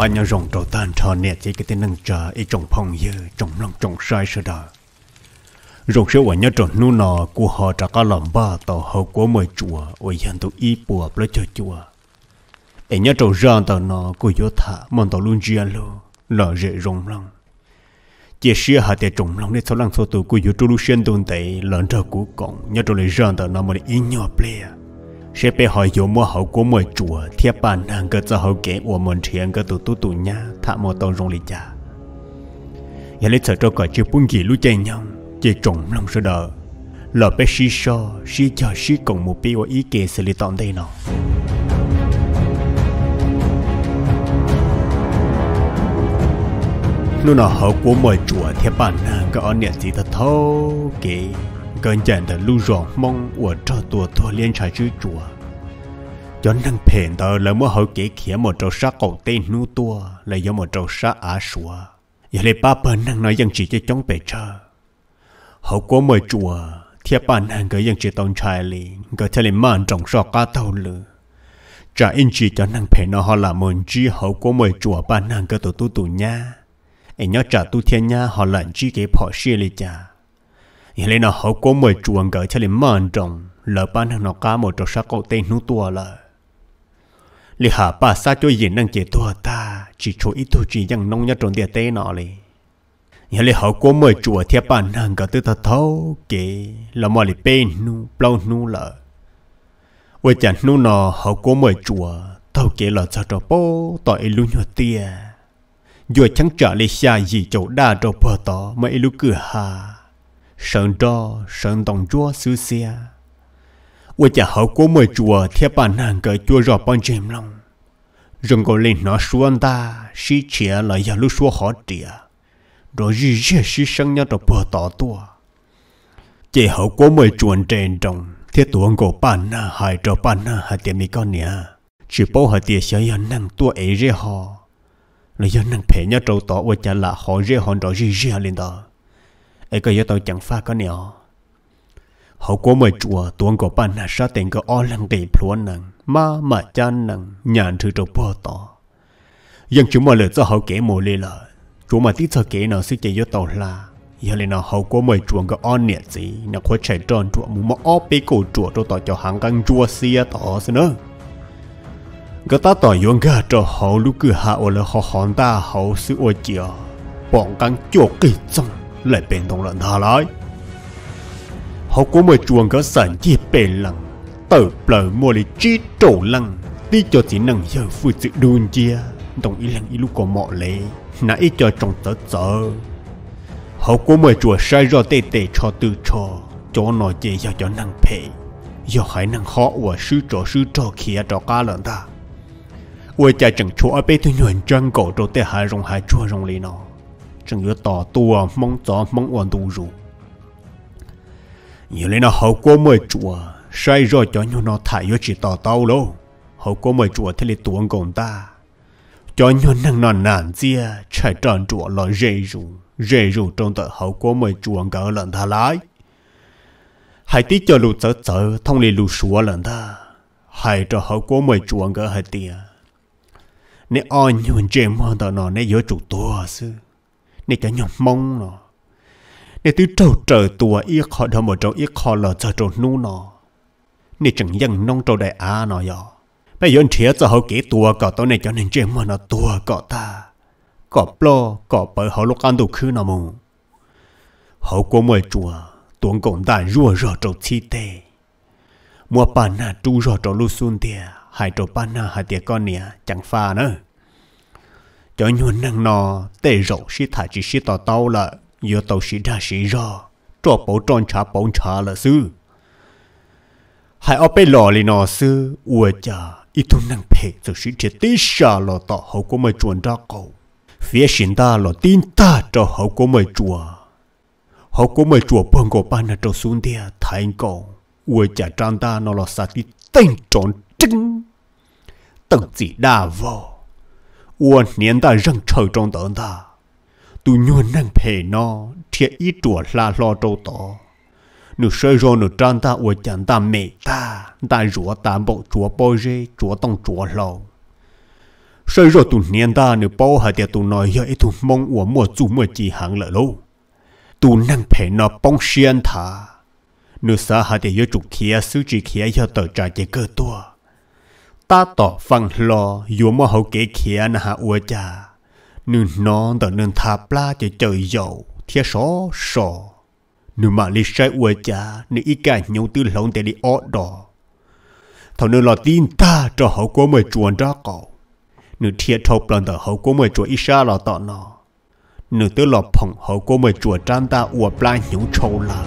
bà nhau rồng trầu tan trò nè chỉ cái tên nâng trà ý trồng phong như trồng lòng trồng sai sơ đà rồng sẽ quả nhớ trồng nu nọ của họ trả cá lòng ba tàu hậu của mời chùa ôi hàn tụ y bùa lấy cho chùa ấy nhớ trầu ra tàu nọ của gió thả mòn tàu luôn chia lô là dễ rồng lòng chỉ xưa hạ tiệt trồng lòng để sau lăng sau tụ của gió trâu lu xuyên tồn tại lợn trâu của cổng nhớ trầu lấy ra tàu nọ mà để ý nhỏ plea sẽ bị hỏi dù mua hậu của mỗi chùa thiết bản hàng cơ cho hậu kế của mình thiền cơ tụ tụ tụ nhá thả một tông rong lì chả giờ lấy sợ cho cả chưa bún gì lũ chơi nhau chơi trồng lòng sơ đờ lỡ bé xí so xí cho xí cùng một bi của ý kế xử lý tọn đây nọ. lúc nào hậu của mỗi chùa thiết bản hàng cơ ở niệm gì thật thâu kế cơn chèn đã lưu rộng mong cho tùa thua liên trái chữ chùa cho năng phèn tờ là mua hậu kể khía một trâu sát cầu tên nu là do một trâu sát á sủa giờ lấy ba bên năng nói dân chỉ cho chống bể chờ hậu của mời chùa thiệp bản hàng cái dân chỉ tông trai lì cái thế mạn trọng sọ cá tàu lử trả in chỉ cho năng phèn nó họ là môn chi hậu của mời chùa bản hàng cái tổ tu tu nha nhớ trả tu thiên nha họ lận chi cái phò xia lì cha ยเลยนะเขาก็ไม่จวงเกิดเฉลี่ยมันจงเลอป้านทางนก้าหมดจสักเอาเต้นนู้ตัวเลยลิหาป้าซาจอยยินนั่งเจตัวตาจีโชอีตัวจียังน้องยัดจนเดียเต้นอเลยยเลยเขาก็ไม่จวเทียป้านทางก็ตื้อเท่าเก๋ละมอลิเป็นนู้เปล่านู้เลยว่าจันนู้นอเขาก็ไม่จวเท่าเก๋ละจะจบโป้ต่อไอ้ลุงหัวเตี้ยยัวชังจ่าเลยชายีโจด้าจบพอต่อไม่ไอ้ลูกเกือหา sơn trò sơn đồng chúa sư xia, ua chả hậu của mời chùa theo bản hàng cởi chùa rọ bọn chìm lòng rừng cổ lên nó xuống ta xí chia là giờ lúc xuống họ trịa rồi gì gì xí sân nhau rồi bờ tỏ tua chỉ hậu của mời chuồn trên trong thiết tuồng của bản na hải cho bản na hải tiệm mi con nè chỉ bố hải tiệm sẽ giờ năng tua ấy rẻ họ là giờ năng phe nhau trâu tỏ ua chả là họ rẻ họ rồi gì gì lên đó ai cái yếu tàu chẳng pha có nhỏ hậu của mời chùa tuôn của bạn là sao tiền có o lăng tỷ phuôn nặng mà mà cha nặng nhàn thứ trục bùa tỏ dân chúng mà lựa cho hậu kể mồ lì lợ chúng mà tiếc cho kể nó sẽ chạy yếu tàu là giờ lên nào hậu của mời chùa có o nhiệt gì nó khó chạy tròn chùa muốn mà o bế cổ chùa cho tỏ cho hàng căng chùa xia tỏ xin nữa cái ta tỏ yong gà cho hậu lúc cứ hạ ở là họ hòn ta hậu sự ô chìa bọn căng chùa kỳ trong lại bên tông lận thả lại họ có một chuồng có sản chế bền lặng tờ bờ mua lý trí trổ lặng đi cho chỉ năng giờ phụ sự đùn chia đồng ý lặng ý lúc có mọ lệ nãy ý cho trong tớ tớ họ có một chùa sai rõ tê tê cho tư cho cho nó chế cho cho năng phê giờ hãy năng khó của sư trò sư trò kia trò cá lợn ta ôi cha chẳng chúa ở bên tôi nhuận trăng cổ rồi tê hai rong hai chua rong lý nó 正有大多蒙早蒙完都如。你来那好过没住啊？sai rồi cho nhau nó thải vô chỉ tỏ tao lâu hậu có mời chùa thế là tuồng còn ta cho nhau năng nàn nàn chạy tròn chùa lo rề rù rề rù trong tờ hậu có mời chùa gỡ lần tha hãy tí cho lù chở chở thông lì lù xúa lần tha hãy cho hậu có mời chùa gỡ hãy tìa nếu ai nhuận chèm hơn tờ nó nếu vô chủ tua nè cho nhóm mong nó nè từ trâu trời tua yết khó đâu mà trâu yết khó là cho trâu nu nó nè chẳng dân nông trâu đại á nó yo bây giờ chia cho họ kỹ tua cọ tao này cho nên chuyện mà nó tua cọ ta cọ plo cọ bởi họ lúc ăn đồ khứ nó mù họ có mời chùa tuấn cũng đã rùa rọ trâu chi tê mua bà na tru rọ trâu lu xuân tia hai trâu bà na hai tia con nè chẳng pha nữa cho nhuận năng nọ tê rổ sĩ thả chỉ sĩ tỏ tàu là giờ tàu sĩ ra sĩ ra cho bố tròn trả bố trả là sư hai ở bé lò lì nọ sư ua cha ít thun năng phê rồi sĩ chỉ tí xa lò tỏ hậu của mày chuồn ra cầu phía xin ta lò tin ta cho hậu của mày chùa hậu của mày chùa bông cổ ban là cho xuống địa thành cầu ua cha trang ta nó lò sa tí tên tròn trứng tầng chỉ đa vô 我年代人愁中等的，都有能陪呢，贴一桌拉拉周到。你身上你长大，我长大没大，但若担保着包热，着冻着老。身上都年代你包还得都那要一都梦我莫做莫几行了喽，都能陪那帮先他，你啥还得要做起啊，手机起啊要到这一个多。ta tỏ phăng lo, dù mà hậu kế kia nà hạ ua cha nương non tờ nương thà pla chỉ trời dầu thiệt só sò nương mà li sai ua cha nương ít cả nhau tư lòng để đi ó đỏ thầu nương lo tin ta cho hậu có mời chuồn ra cậu nương thiệt thộp lần tờ hậu có mời chuồn ít xa lo tọ nó nương tư lo phồng hậu có mời chuồn trang ta ua pla nhau trâu lại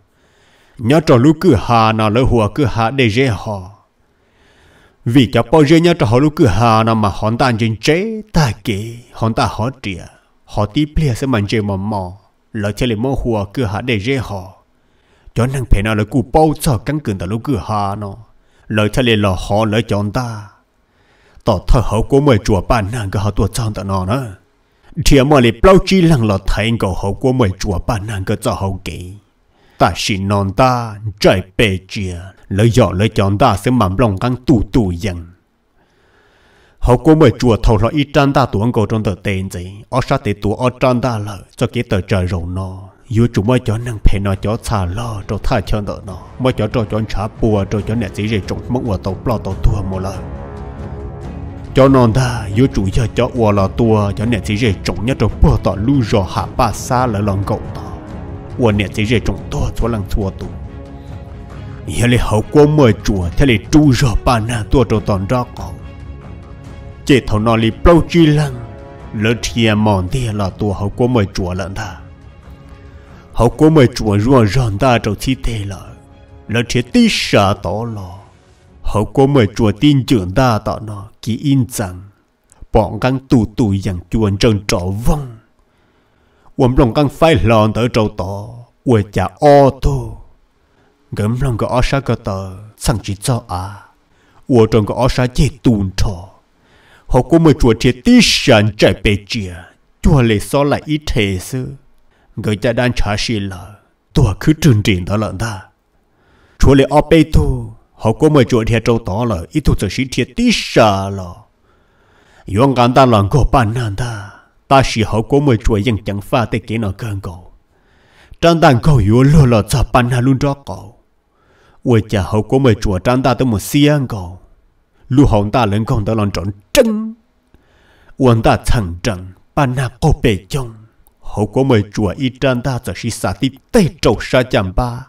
nhớ trò lúc cửa hà nào lỡ hùa cửa hà để dễ họ vì cho bao giờ nhớ trò họ lúc cửa hà nào mà họ ta chính chế ta kể họ ta họ trịa họ tí plea sẽ mạnh chế mà mò lỡ chơi lại mò hùa cửa hà để dễ họ cho năng phải nào lỡ cụ bao giờ căng cường ta lúc cửa hà nó lỡ chơi lại lỡ họ lỡ chọn ta tỏ thở hậu của mời chùa bàn nàng cái họ tuột chọn ta nó nữa thì mà lại bao chi lăng lỡ thấy cậu hậu của mời chùa bàn nàng cái cho hậu kỳ ta chỉ non ta trời bề chia lời dọ lời chọn ta sẽ mầm lòng căng tu tu dần họ cố mời chùa thầu lo ít trang ta tuấn cầu trong tờ tiền gì ở sát tế tu ở trăng ta lợ cho cái tờ trời rầu nó dù chúng mới cho năng phê nó cho xả lo cho tha cho nó nó mới cho cho cho trả bùa cho cho nè gì gì trong mong của tàu plo tàu thua một lần cho non ta dù chủ giờ cho ua là tua cho nè gì gì trong nhất trong bùa tàu lưu rò hạ ba xa lỡ lòng cậu ta của nè chỉ rể trong to cho lăng chùa tụ giờ lấy hậu quá mời chùa thế lấy tru rờ bà na tua trâu tòn ra cậu chế thầu nó lấy bao chi lăng lỡ thìa mòn thìa là tua hậu quá mời chùa lận ta hậu quá mời chùa rùa ròn ta trong chi thế là lỡ thìa tí xa tỏ lò hậu quá mời chùa tin trưởng ta tỏ nó kỹ in rằng bọn găng tù tù rằng chuồn trần trọ vong quầm lòng căng phai lòn tới trâu tỏ quê chả ô gấm lòng có ó cơ tờ sang chỉ cho à quê trong có ó sa chế tùn họ có một chùa chế tí chạy bề chìa chùa lệ so lại ít thế người cha đang trả xì lờ cứ trừng trình đó lợn ta chùa lệ ó bê tu họ có một chùa thiệt trâu tỏ lờ ít tu sở sĩ thiệt yong gắn ta lòng có bàn nàng ta ta sĩ hậu của mười chuỗi dân chẳng pha tê kia nó cơn cầu trang đàn cầu yếu lô lò cho bàn hà luôn rõ cầu quê cha hậu của mười chuỗi trang ta tới một xí ăn cầu lưu hồng ta lên con đó lon trọn trân uốn ta thẳng trần bàn hà cô bề chồng hậu của mười chuỗi y trang ta giờ sĩ xả tí tê trầu sa chạm ba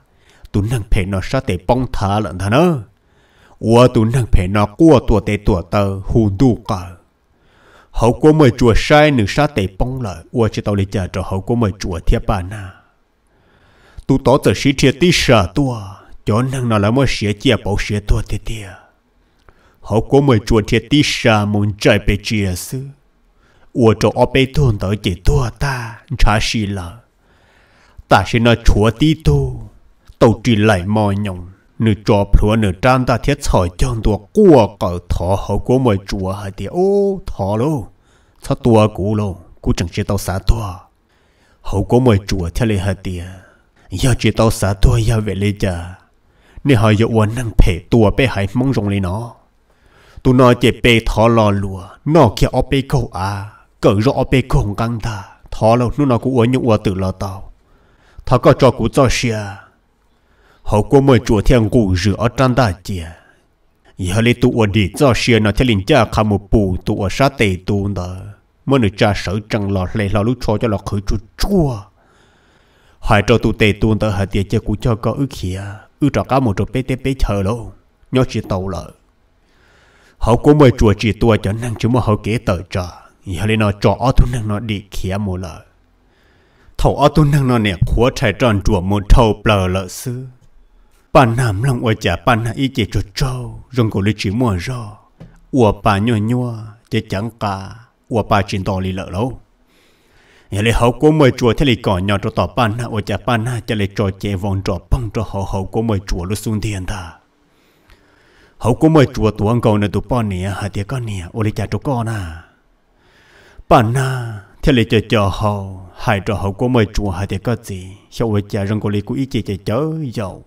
tụi năng phải nó sa tê bong thả lợn thà nó 我都能陪那过多的多的糊涂个。hậu của mời chùa sai nữ sa tệ bông lợi ua chỉ tao lấy trả cho hậu của mời chùa thiệp bà na tu tỏ tờ sĩ thiệt tí sợ tua cho năng nó là mơ sĩ chia bảo sĩ tua thiệt thiệt hậu của mời chùa thiệt tí sợ muốn chạy bề chia sư ua cho ở bề thôn tới chỉ tua ta trả sĩ lợ ta sẽ nói chùa tí tu tàu chỉ lại mò nhồng nửa trò phùa nửa trang ta thiết sỏi chân tua cua cỡ thọ hậu của mọi chùa hay thì ô thọ lô sao tua cũ lô cú chẳng chỉ tao xả tua hậu của mọi chùa theo lệ hay thì giờ chỉ tao xả tua giờ về lệ cha nên họ giờ uốn năng phê tua bé hải mong rong lấy nó tu nó chỉ bé thọ lò lùa nó kia ở bé câu à cỡ rõ ở bé không căng ta thọ lâu nó nó cũng uốn những uốn từ lò tao thọ có cho cú cho xia họ có mời chùa thiên cụ rửa ở trang đại chìa giờ lấy lê tụ ở đi cho xe nó theo linh cha khá một bù tụ ở sát tề tụ nở mới nữ cha sở trăng lọt lấy lọ lúc cho lọ khởi chùa chua hỏi cho tụ tề tụ nở hả tiệt chơi cụ cho có ước khía ước cho cá một trò bê tê bê chờ lộ nhớ chỉ tàu lợ họ có mời chùa chỉ tua cho năng chứ mà họ kể tờ trò giờ lấy nó cho ở thu năng nó đi khía một lợ thầu ở tu năng nó nè khóa trái tròn chùa một thầu bờ lợ sư bạn nằm lòng ở chả bạn ý chế trò trâu rong cổ lý chỉ mua rò ủa bà nhua nhua chỉ chẳng cả ủa bà chỉ to lý lợ lâu nhà lấy hậu của mời chùa thế lý cỏ nhỏ cho tỏ bạn nãy ở chả bạn nãy chỉ lấy trò chè vòng trò băng cho hậu hậu của mời chùa lúc xuống thiên ta hậu của mời chùa tụi ông cầu này tụi bọn nè hả tiệt con nè ô lý chả cho con à bạn na thế lý cho cho hậu hai trò hậu của mời chùa hả tiệt con gì sau ở chả rong cổ lý của ý chỉ chỉ chớ dầu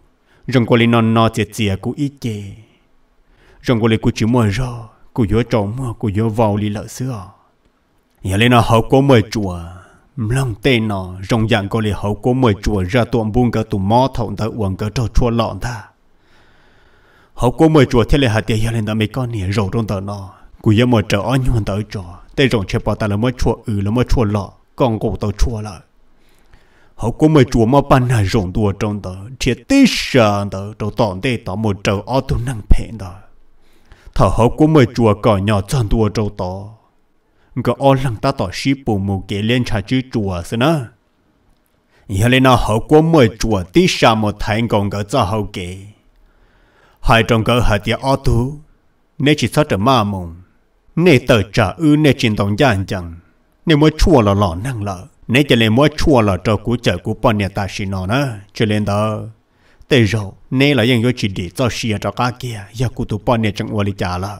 rong cô lì non no chè chè cú ít chè rong cô lì cú chịu mua rồi cú vô trộm mua cú vô vào lì lợ xưa giờ lên nó hậu cố mời chùa lòng tên nó rong dạng cô lì hậu cố mời chùa ra tuồng buông cả tụ mò thòng ta uống cả trâu chua lọn ta hậu cố mời chùa thế là hạt tiền giờ lên ta mấy con nè rầu trong tờ nó cú giờ mời trở anh hoàn tới trò tay rong chơi bỏ ta là mới chua ừ là mới chua lọ còn cổ tàu chua lại họ có mấy chùa mà ban này rộng đùa trong đó chỉ tí sợ đó trong tòn đây đó một trâu ở tu năng phèn đó thở họ có mấy chùa cỏ nhỏ chọn đua trong đó ngờ ở lăng ta tỏ ship bù mù kế lên trà chữ chùa xí nè giờ lên họ có mấy chùa tí sợ một thành công ngờ cho hậu kế hai trong ngờ hạt địa ở tu nên chỉ sát trở ma mộng, nên tờ trả ư nên chỉ đồng giản chẳng nên mới chùa là lọ năng lợi nếu chỉ lên mỗi chua là cho cú chợ cú bọn nhà ta xin nó nữa chỉ lên đó tới rồi nếu là những cái chỉ để cho xia cho cá kia giờ cú tụ bọn nhà chẳng qua lý trả là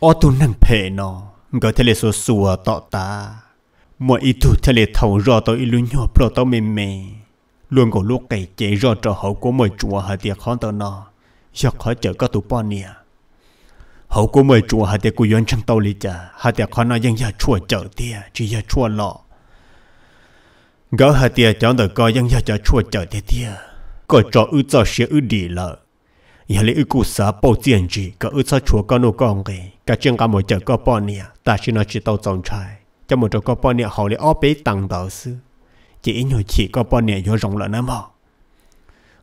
ở tu năn phê nó gọi thế là số sùa tọ ta mỗi ít tu thế là thầu rõ tôi luôn nhỏ pro tao mềm mềm luôn có lúc cái chế rõ cho hậu của mỗi chùa hạt tiệc khó tao nó giờ khó chợ các tụ bọn nhà hậu của mỗi chùa hạt tiệc của yon chẳng tao lý trả hạt tiệc khó nó vẫn giờ chùa chợ tiệc chỉ giờ chùa lọ gỡ hà tia chọn được coi dân gia cho chua chờ tia tia có cho ư cho xe ư đi lợ nhà lý ư cụ xã bao tiền gì có ư cho chua con nô con cái cả chuyện cả một chợ có bao nè ta chỉ nói chỉ tàu trồng trai cho một chỗ có bao nè họ lấy ó bế tăng đạo sư chỉ nhiều chỉ có bao nè nhớ rộng lợn lắm họ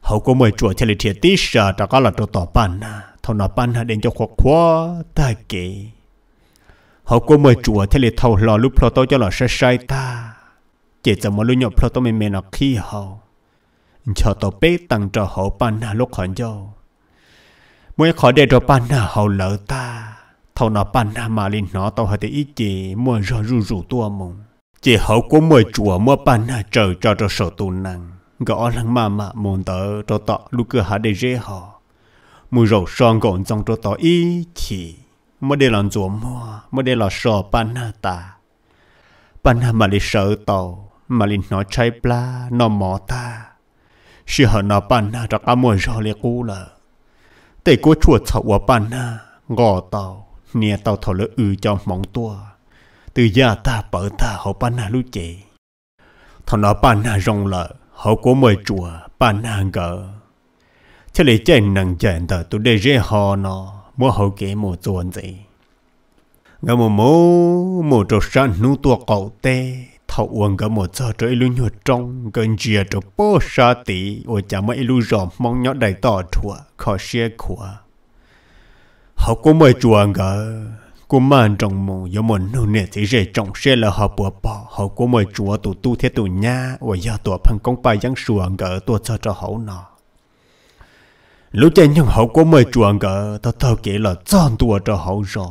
hậu có mời chùa thì lý thiệt tí sợ cho có là chỗ tỏ bàn à thằng nào bàn à đến cho khoác khoa ta kì hậu có mời chùa thì lý thầu lò lúc lo tôi cho lò sai sai ta chỉ cho mà lưu nhộp phải tôi mình nó khi họ, cho tôi bé tặng cho họ ban na lúc khỏi vô mỗi khỏi để cho ban na hậu lỡ ta thâu nó ban na mà lên nó tôi hơi để ý chỉ mua rồi rủ rủ tua mùng chỉ hậu của mua chùa mua ban na chờ cho cho sợ tu năng gõ lăng mà mà muốn tớ cho tọ lúc cửa hạ để dễ họ mùi rồi son gọn trong cho tọ ý chỉ mới để làm chùa mua mới để làm sợ ban na ta ban na mà đi sợ tàu mà linh nói chạy pla nó mỏ ta sự hở nó bàn na ra cả mùa rồi liệt cũ là tệ của chuột thọ của bàn na ngò tàu nia tàu thọ lỡ ư cho mỏng tua từ gia ta bở ta họ bàn na lúc chị thọ nó bàn na rong lợ họ của mời chùa bàn na gỡ chỉ lấy chạy nặng chạy tờ tu để rẽ họ nó mua họ kế mua chuồn gì ngắm mồ mồ trâu san nu tua cậu tê thầu uống cái một giờ rồi lu nhuột trong gần chia cho bố sa tí ôi chả mấy lu rộm mong nhỏ đầy tỏ thua khó xe khua họ có mời chuồng cả cũng mang trong mong yo một nụ nè thì rể trong xe là họ bùa bỏ họ có mời chùa tụ tu thế tụ nha ôi giờ tụ phần công bài giang chuồng cả tụ cho cho hậu nọ lúc chơi nhưng họ có mời chuồng cả tao tao kể là chọn tụ cho hậu rồi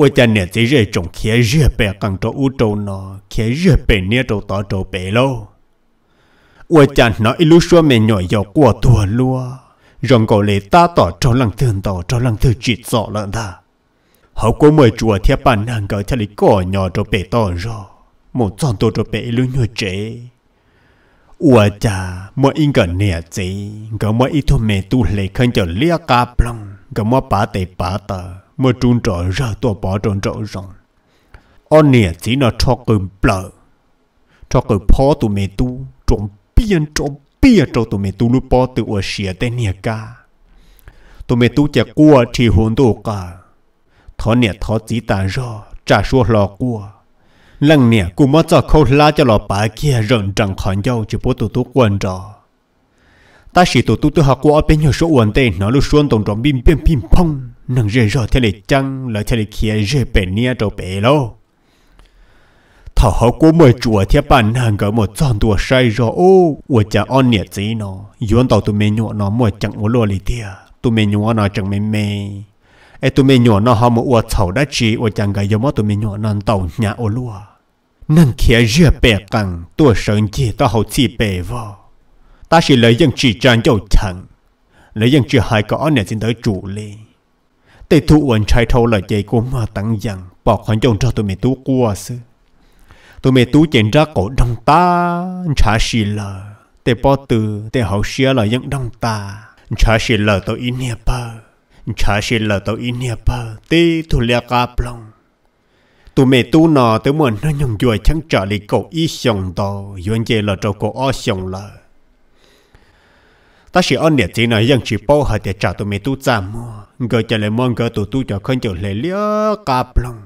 我家年在热中看日本刚着欧洲呢，看日本年就到周北喽。我家那一路说明鸟要过多路，让狗来打到招浪听到招浪头去走了的。好过每主天半能够家里过鸟就北到绕，莫装多就北一路鸟贼。我家莫应该年子，个莫一头没都来看就两家不啷，个莫把得把得。mà trốn trở ra tòa bỏ trốn trở rằng ông nè chỉ là cho cái bờ cho cái phó tụi mẹ tu trộm biên trộm bia cho tụi mẹ tu lúc bỏ từ ở xìa tên nè ca, tụi mẹ tu chạy qua chỉ hồn đồ cả thọ nè thọ chỉ ta ra trả số lò qua lần nè cũng mất cho khâu lá cho lò bà kia rận chẳng khỏi nhau chỉ bố tụi tu quên rồi ta chỉ tụi tu tu học qua bên nhau số quần tên nó lúc xuân tổng trọng bim bim bim phong nàng rơi rõ thế này chăng là thế này kia rơi bể nia trâu bể lô thảo hậu của mời chùa thế bàn hàng gọi một tròn đùa sai rõ ô ủa chả on nhiệt gì nó yuan tàu tụi mình nhọ nó mua chẳng mua lô lì tia tụi mình nhọ nó chẳng mê mê ai tụi mình nhọ nó họ mua ủa thảo đã chỉ ủa chẳng gọi giống tụi mình nhọ nó tàu nhà ô lúa nàng kia rơi bể cẳng tua sơn chì tao hậu chỉ bể vào ta chỉ lấy dân chỉ trang dầu chẳng lấy dân chỉ hài có on nhiệt gì tới chủ liền Tây thu ổn trái thâu là chạy của mà tăng dặn Bỏ khoản chồng cho tụi mẹ tú qua sư Tụi mẹ tú chén ra cổ đông ta Chả xì lờ Tê bỏ từ tê hậu xìa là dân đông ta Chả xì lờ tao ý nè bờ Chả xì lờ tao ý nè bờ Tê thu lẹ ca plong Tụi mẹ tú nọ tới muộn nó nhung dùa chẳng trả lý cậu ý xong đó Duyên chê là cho cổ o xong lờ ta chỉ ăn để chỉ nói rằng chỉ bao hạt để trả tụi mình tu giảm gỡ cho lấy mong gỡ tụi tu cho không chịu lấy lia cặp lòng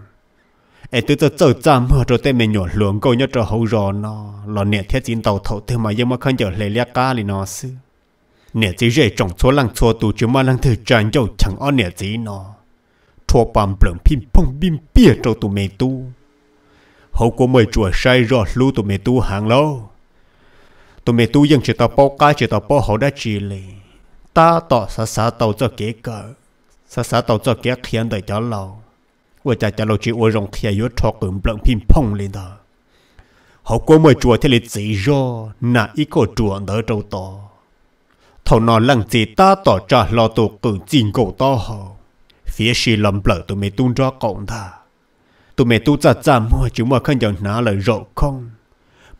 ai tự tự tự giảm mà rồi tên mình nhổ luồng coi nhớ trở hậu rồi nó là nè thiết chín tàu thầu thế mà nhưng mà không chịu lấy lia cá thì nó sư nè chỉ dễ trồng số lăng số tụ chứ mà lăng thử trang dầu chẳng ăn nè chỉ nó thua bám bẩm phim phong bim bia cho tụi mình tu hậu của mời chùa sai rồi lưu tụi mình tu hàng lâu tụi mày tu dân chỉ tao bao cái chỉ tao bao hậu đã chỉ lì ta tỏ sa sa tàu cho kế cờ sa sa tàu cho kế khiến đời cho lâu vừa cha cha lâu chỉ uống rong thia yếu thọ cường bận phim phong lên đó họ cô mời chùa thế lịch gì do nà ít cổ chùa đỡ trâu to thầu nó lăng gì ta tỏ cho lo tụ cường chinh cổ to họ phía sau lầm bờ tụi mày tu ra cộng thà tụi mày tu cha cha mua chứ mà không dần ná lời rộ không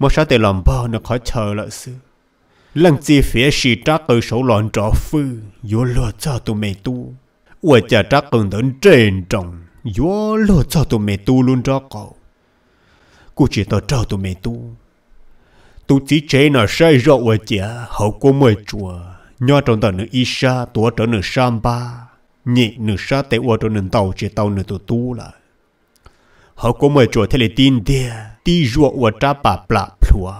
mà sao tệ làm bao nó khó chờ lỡ sư lần chi phía sĩ trác ở số lòn trọ phư vô lo cho tụi mẹ tu ủa cha trác cần đến trên trọng vô lo cho tụi mẹ tu luôn cho cậu cô chỉ tao cho tụi mẹ tu tu chỉ chế nó sai rõ ủa cha hậu cô mời chùa nho trong tờ nữ isha tủa trở nữ samba nhị nữ sa tế ủa trở nữ tàu chỉ tàu nữ tu tu là hậu cô mời chùa thế là tin đi tí ruột của cha bà bà plua.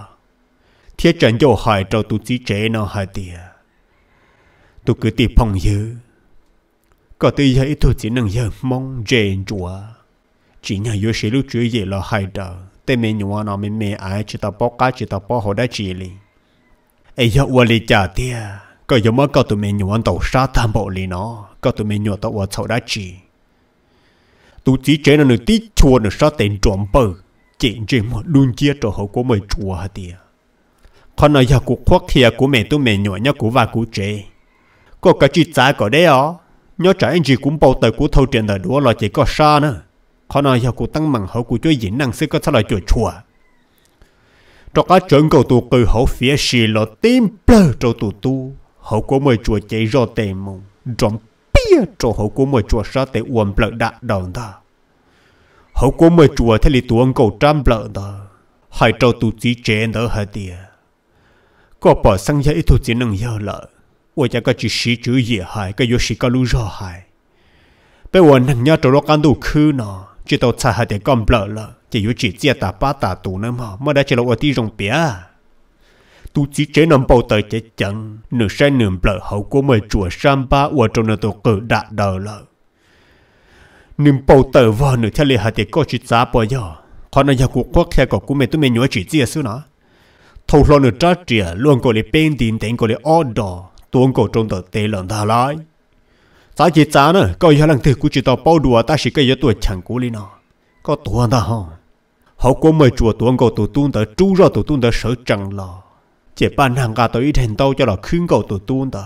Thế chẳng dấu hỏi cho tụ chí trẻ nó hỏi tìa. Tụ cứ tì phong dư. Có tư giấy tụ chỉ năng dơ mong dễ rùa. Chỉ nhà yếu sĩ lúc chứa dễ lo hỏi đờ. Tê mê nhuà nó mê mê ái chỉ tao bó cá chỉ tao bó hồ đá chỉ lì. Ê dọ ua lì chả tìa. Có yếu mơ có tụ mê nhuà tàu xa tham bộ lì nó. Có tụ mê nhuà tàu ua chậu đá chỉ. Tụ chí trẻ nó nữ tí chua nữ xa tên trộm bờ chuyện gì mà đun chia cho hậu của mình chùa hả tìa con nói giờ cuộc khoác kia của mẹ tôi mẹ nhỏ nhá của và của trẻ có cái chuyện trả có đấy ó nhớ trả anh chị cũng bao tờ của thâu tiền đời đũa là chỉ có xa nữa con nói giờ cuộc tăng mặn hậu của chơi diễn năng sẽ có sao là chùa chùa trong các trận cầu tù cười hậu phía xì là tim bơ cho tù tu hậu của mình chùa chạy rõ tề mông trọng bia cho hậu của mình chùa xa tề uổng bợ đã đòn ta hậu có mời chùa thế tu ông cầu trăm lợ đó hai trâu tu chỉ trẻ đỡ hả tia, có bỏ sang dây tu chỉ nâng giờ lợ ôi cha có chỉ sĩ chữ gì hại cái vô sĩ có lưu rõ hại bây giờ nâng nhớ trâu lo can đủ khứ nó chỉ tao xài hả tìa con lợ lợ chỉ vô chỉ chia tà ba tà tu nữa mà mà đã chỉ là ôi tí rồng bía tu chỉ trẻ nằm bầu tới chế chẳng nửa sai nửa lợ hậu có mời chùa sam ba ôi trâu nửa tổ cử đạt đờ lợ nim bầu tờ vò nửa theo lệ hạt thì có chỉ giá bao giờ còn ở nhà của quốc kia có cũng mẹ tụi mình nhớ chỉ gì xíu nó thâu lo nửa trái trìa luôn có lệ bên tiền tiền có lệ ở đó tuôn cổ trong tờ tê lần thà lại giá chỉ giá nữa coi nhà lần thứ cũng chỉ tao bao đùa ta chỉ cái giờ tuổi chẳng cũ đi nó có tuôn ta hông? họ có mời chùa tuôn cổ tụi tuôn tờ chú ra tụi tuôn tờ sở chẳng lo chỉ ban hàng cả tới thành tao cho là khuyên cầu tụi tuôn tờ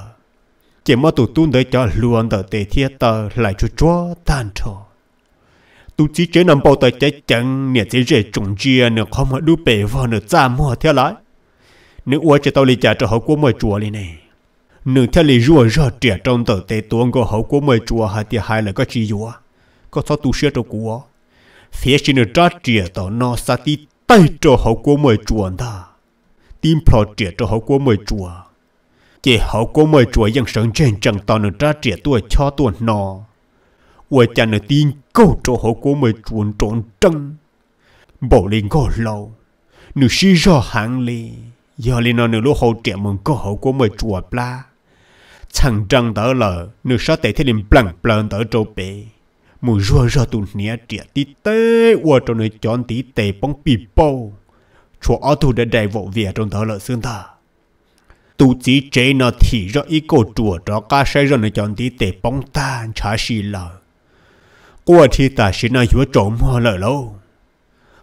chỉ mà tụi tôi để cho luôn đợi tề thiết tờ lại cho chúa tan trò tôi chỉ chế nằm bao tờ chạy chẳng nè chỉ rể trùng chia nè không mà đu bể vào nè ra mua theo lại nếu uo cho tao lì trả cho hậu của mời chùa lên này nếu theo lì rùa rọ trẻ trong tờ tề tuôn của hậu của mời chùa hai thì hai là có chi rùa có sao tu sửa cho của phía trên nè trả trẻ tờ nó sa tí tay cho hậu của mời chùa ta tìm plot trẻ cho hậu của mời chùa chị hậu cố mời chúa dân sơn trên chẳng tao nữa ra trẻ tuổi cho tuổi nọ ua cha nữa tin câu chỗ hậu cố mời chuồn trốn trăng bảo lên gọi lâu nữ sĩ rõ hàng lì giờ lên nó nữ lúc hậu trẻ mừng có hậu cố mời chúa bla chẳng trăng tớ lờ nữ sát tế thế liền blang blang tớ trâu bể mù rùa rùa tụ nia trẻ tí tê ua cho nơi chọn tí tê bóng bì bầu chúa ở tù đã đầy vỗ vỉa trong tớ lợ xương ta tu chỉ chế nó thì rõ ý cổ chùa đó ca sẽ rồi nó chọn tí tệ bóng tan trả xì lờ qua thì ta sẽ nói hiểu trộm hoa lờ lâu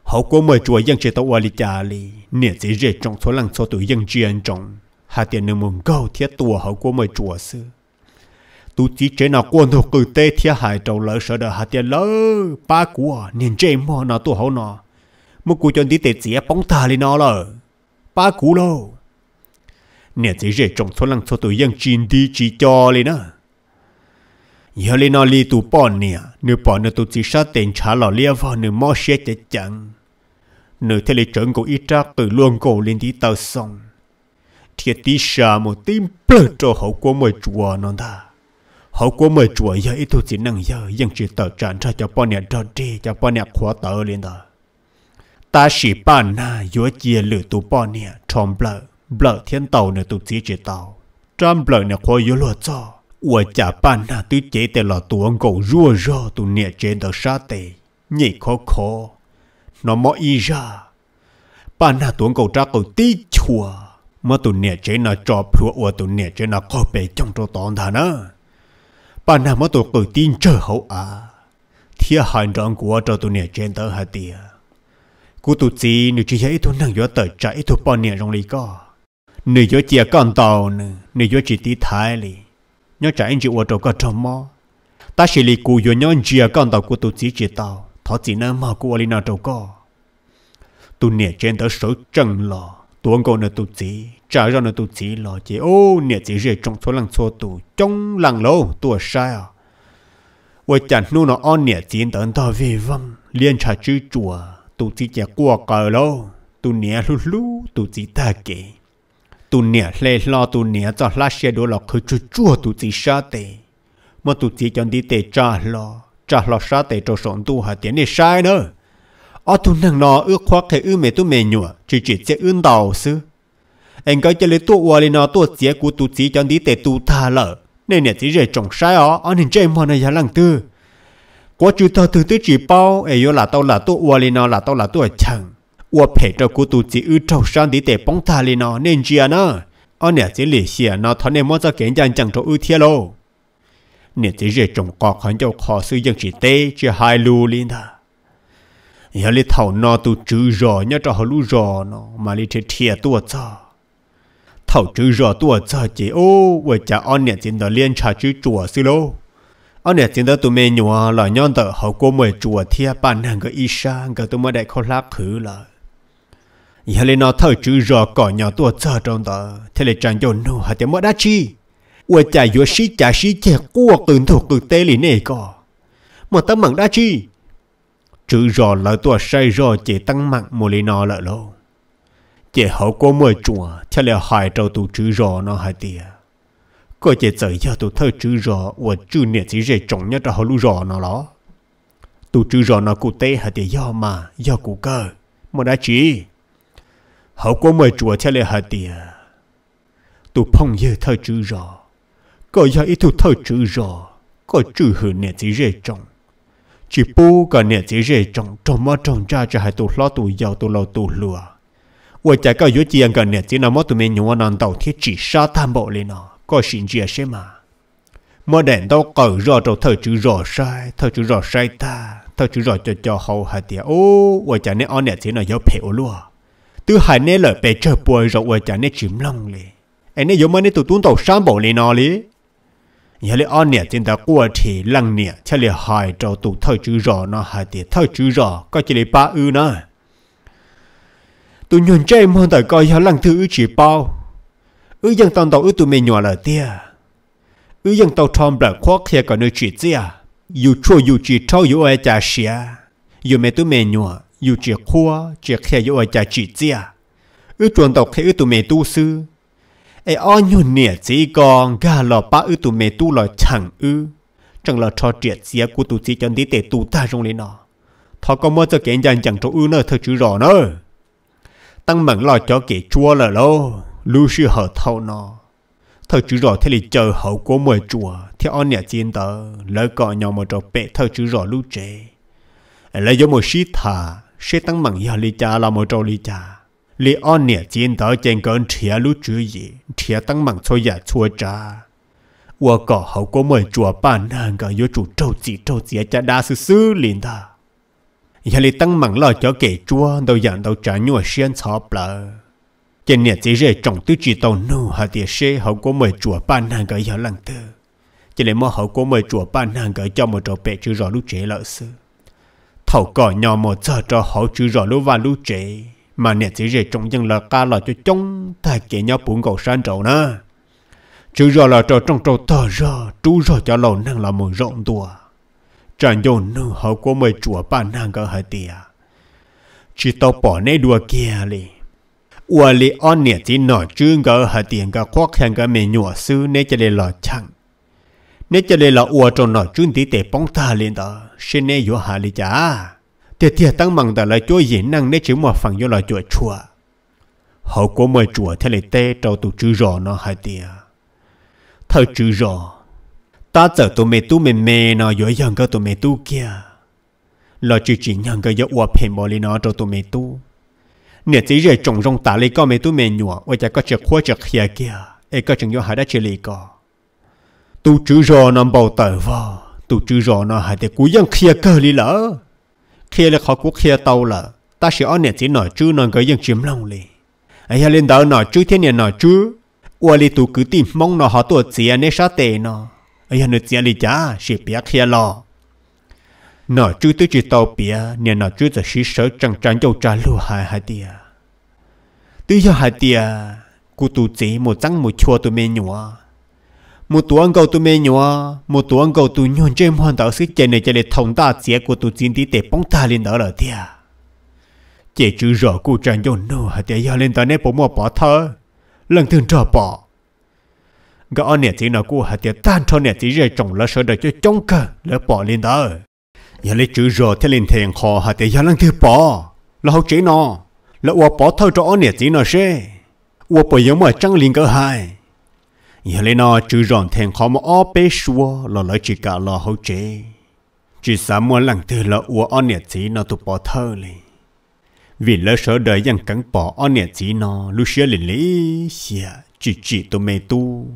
hậu của mời chùa dân chế tàu qua li trả li nè chỉ rể trong số lần số tuổi dân chuyên trong hà tiền nương mừng câu thiết tùa hậu của mời chùa sư tu chỉ chế nó quân thuộc cử tê thiết hại trâu lỡ sợ đỡ hà tiền lỡ ba của nên chế mò nó tu hậu nó một cuộc chọn tí tệ chỉ bóng ta li nó lờ ba cú lâu nè thế rể trong số lăng số tuổi dân chín đi chỉ cho lên nữa giờ lên nó li tụ bọn nè nửa bọn nửa tụ chỉ sát tiền trả lò lia vào nửa mò xe chạy chẳng nửa thế lệ trận của ít trác từ luôn cổ lên tí tàu xong thiệt tí sa một tim bơ cho hậu của mời chùa nó ta hậu của mời chùa giờ ít tụ chỉ năng giờ dân chỉ tờ tràn ra cho bọn nè trò đi cho bọn nè khóa tờ lên ta ta chỉ bàn na giữa chia lửa tụ bọn nè tròn bờ bờ thiên tàu nè tụt chỉ chỉ tàu trăm bờ nè khoa yếu lo cho ủa chả ban na tứ chế tê là tụ ông cậu rùa rò tụ nè chế đờ sa tề nhị khó khó nó mò y ra ban na tụ ông cậu ra cậu tí chùa mà tụ nè chế nà cho phu ủa tụ nè chế nà khó bề trong trò tòn thà nà ban nà mà tụ cậu tin chơi hậu à thia hành rong của cho tụ nè chế đờ hà tìa cú tụ chỉ nếu chỉ thấy tụ năng yếu tờ chạy tụ bao nè rong lì co nếu cho chia con tàu nếu cho chỉ tí thái li nhớ trả anh chị ở đâu có trong mò ta xử lý cù yo nhớ chia con tàu của tôi chỉ chỉ tàu thọ chỉ nên mà của ali nào đâu có tôi nè trên đó số chân lò tuần còn nữa tôi chỉ trả ra nữa tôi chỉ lò chỉ ô nè chỉ rể trong số lần số tù trong lần lâu tôi sai à với chẳng nu nó on nè chỉ tận tao về vâng liên trả chữ chùa tôi chỉ chả qua cờ lâu tôi nè lú lú tôi chỉ ta kể tu nè lê lo tu nè cho la xe đồ lọ khứ chú chua tu chỉ sa tê mà tu chỉ chọn đi tê cha lo cha lo sa tê cho sống tu hả tiền nè sai nữa ở tu nâng lo ước khoác thế ư mẹ tu mẹ nhua chỉ chỉ chế ưn đầu sư anh cái chơi lấy tu qua lên nó tu chế của tu chỉ chọn đi tê tu tha lợ nên nè chỉ rể trồng sai ó anh nên chơi mòn này giá lăng tư quá chữ thơ thứ tư chỉ bao ấy e là tao là tu qua lên nó là tao là tu ở chẳng 我陪着孤独只有早上的得帮他哩呢，恁知啊呢？啊，你这里些那他那么在跟人讲着有天喽。你这是中国很久考试用是得这海路哩呢。要你头脑都知热，你这好路热呢，嘛你这铁多早。头知热多早只哦，我家俺娘真的连茶去做事喽。anh nè chính đó tụi mình nhỏ là nhon tờ họ cô mời chùa thia bàn hàng cái isa cái tụi mình đại khó lá khứ là giờ lên nó thở chữ rò cỏ nhỏ tua chờ trong đó thế là chẳng dồn nô hạt tiền mất đã chi ua chả yếu sĩ chả sĩ chả cua cứng thủ từ tê lì nề cỏ mà tâm mặn đã chi chữ rò lỡ tua say rò chỉ tăng mặn mù lì nó lỡ lâu chỉ hậu cô mười chùa thế là hại trâu tụ chữ rò nó hại tiền có chỉ giờ giờ tụ thơ chữ rò ua chữ nề chỉ rể trọng nhất là hậu lũ rò nó ló tụ chữ rò nó cụ tê hạt tiền do mà do cụ cơ mà đã chi Hậu có mời chùa theo lệ hả tìa Tụ phong dê thơ chữ rõ Có giá ý thu thơ chữ rõ Có chữ hử nè chỉ rê trọng Chỉ bố cả nè chỉ rê trọng Trong mơ trong ra cho hai tụ lo tụ giàu tụ lâu tụ lừa ngoài trái có yếu chì ăn cả nè dĩ nà mơ tụ mẹ nhung nằm tàu thiết chỉ sa tham bộ lên nó Có xin dìa xe mà mà đèn tao cờ rõ trâu thơ chữ rõ sai Thơ chữ rõ sai ta Thơ chữ rõ cho cho hậu hả tìa Ô, ngoài trái nè on nè chỉ nà giàu phẹo lùa từ hải nè lợi bè chờ bùa rồi ở chả nè chìm lòng lì anh nè giống anh nè tụi tuôn tàu sáng bộ lì nó lì nhà lì on nè trên ta qua thì lăng nè chả lì hai trâu tụ thơ chữ rõ nó hai tiệt thơ chữ rõ có chỉ lì ba ư nó tụi nhon chơi mòn tại coi nhà lăng thứ chỉ bao ư dân tàu tàu ư tụi mình nhỏ là tia ư dân tàu thom bờ khoác kia còn nơi chỉ tia dù chua dù chỉ thâu dù ai chả xia dù mẹ tụi mình nhỏ dù chia khua chia khe dù ở chả chỉ chia ư chuẩn tộc khi ư tụi mẹ tu sư ai o nhu nè chỉ còn gà lò ba ư tụi mẹ tu lò chẳng ư chẳng là cho chia chia của tụi chỉ chân đi tệ tu ta trong lên nọ, thọ có mua cho kẻ dàn chẳng cho ư nơ thơ chữ rõ nơ tăng mẫn lò cho kẻ chua lờ lô lưu sư hở thâu nọ, thơ chữ rõ thế thì chờ hậu của mời chùa thì on nhà chiến tờ lỡ gọi nhỏ một trò bệ thơ chữ rõ lưu chế lấy giống một shit thà sẽ tăng mặn ya li cha là một trâu li dạ cha li on nè chiến tới trên cơn chia lú chữ gì chia tăng mặn cho kẻ chùa chùa chùa trả nhua nè chỉ chỉ rể trọng tàu hà hậu hậu có có mời mời lăng ya chua cha 我搞好过门做办那个有主周几周几家大是私领的，也里当忙了就给做都养到咱女先操不了。今年这日总都知道弄下的事，好过门做办那个要冷的，这里么好过门做办那个叫么着白就绕路这老师。thầu cỏ nhỏ một giờ cho hậu chữ rõ lũ và lũ trẻ mà nè chỉ rể trong dân là ca là cho chống thay kẻ nhau bốn cầu san trầu nè chữ rõ là cho trong trầu tờ rõ chú rõ cho lầu năng là một rộng tùa chẳng dồn nữ hậu của mày chùa ba năng cơ hả tìa chỉ tao bỏ nay đùa kia lì ua li on nè chỉ nọ chứ gỡ hả tiền cả khoác khăn cả mẹ nhủa sư nè cho lì lò chẳng nè cho lì lò ua trong nọ chứ tí tệ bóng ta lên đó xin nè yo hà lý cha tiệt tiệt tăng mằng đã là chúa dĩ năng nè chỉ một phần yo là chúa chùa hậu của mời chùa thế lại tê trâu tụ chữ rò nó hai tia thơ chữ rò ta chở tụ mẹ tu mẹ mẹ nó yo yang cơ tụ mẹ tu kia lo chữ chỉ yang cơ yo uo phèn bò li nó trâu tụ mẹ tu Nếu chỉ rời trồng rong tả li có mẹ tu mẹ nhùa ôi cha có chợ khua chợ khía kia ai có chừng vô hà đã chỉ li có tu chữ rò nằm bầu tờ vào tụ trừ rõ nó hai để cú dân kia cơ lý lỡ kia là khó cú kia tàu là ta sẽ ở nè chỉ nói chứ nó gửi dân chiếm lòng lì ấy ha lên đó nói chứ thế nè nói chứ ua lì tụ cứ tìm mong nó họ tụ chỉ anh ấy xa tệ nó ấy ha nữa chỉ lì cha sẽ biết kia lo nói chứ tôi chỉ tàu bia nè nói chứ giờ sĩ sở trăng trăng dầu trả lù hai hai tia tôi giờ hai tia cú tụ chỉ một trắng một chua tụ mê nhúa một tuần cầu tu mình nhỏ một tuần cầu tu nhon chơi hoàn tao sức chơi này chơi để thông ta chế của tu chính tí để bóng ta lên đó là thia chế chữ rõ cụ trang dồn nô hả để giờ lên tao nè bố mua bỏ thơ lần thường trò bỏ gã anh nè chỉ nó cụ hả để tan cho nè chỉ rơi trồng lá sợ đợi cho trông cơ lỡ bỏ lên đó giờ lấy chữ rõ thế lên thèn khó hả để giờ lần thứ bỏ là hậu chế nó là bỏ thơ cho anh nè chỉ nào xe bỏ bỏ giống mà trăng liền cơ hai Yêu lên nó chú rộn thèn khó mà ó bê xua là lấy chỉ cả lo hậu chế chỉ xa mua lặng từ là ua ó nhẹ chỉ nó tụ bỏ thơ lên vì lỡ sợ đời rằng cắn bỏ ó nhẹ chỉ nó lúc xưa lì lì xìa chỉ chỉ tụ mê tu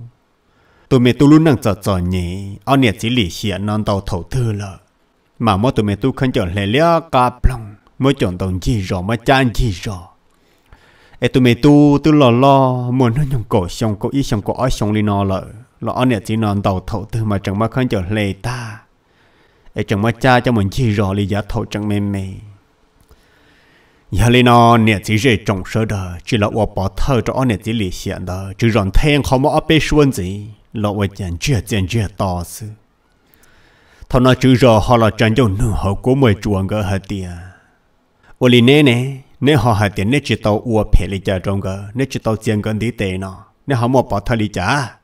tụ mê tu lúc năng sợ sợ nhỉ ó nhẹ chỉ lì xìa non tàu thầu thư lợ mà mỗi tụ mê tu không chọn lẻ lia cà plong mỗi chọn đồng gì rõ mà chán gì rõ ai tụi mày tu tu lo lo muốn nó nhung cổ xong cổ ý xong cổ ói xong li nó lợ lọ anh nè chỉ nòn đầu thầu từ mà chẳng mắc khăn chờ lê ta ai chẳng mắc cha cho mình chỉ rõ lý giá thầu chẳng mềm mềm giờ li nó nè chỉ rể trồng sơ đờ chỉ là bỏ thơ cho anh nè chỉ lì hiện đờ chỉ rọn thêm không mà ấp bê xuân gì lọ ủa chẳng chưa chẳng chưa to sư thằng nó chữ rõ họ là chẳng cho nửa hậu của mười chuồng gỡ hạt tiền ủa li nè nè nếu họ hai tiền nếu chỉ tàu uo phe lý cha trong gờ nếu chỉ tàu tiền gần đi tệ nó nếu họ mua bảo thay lì chả.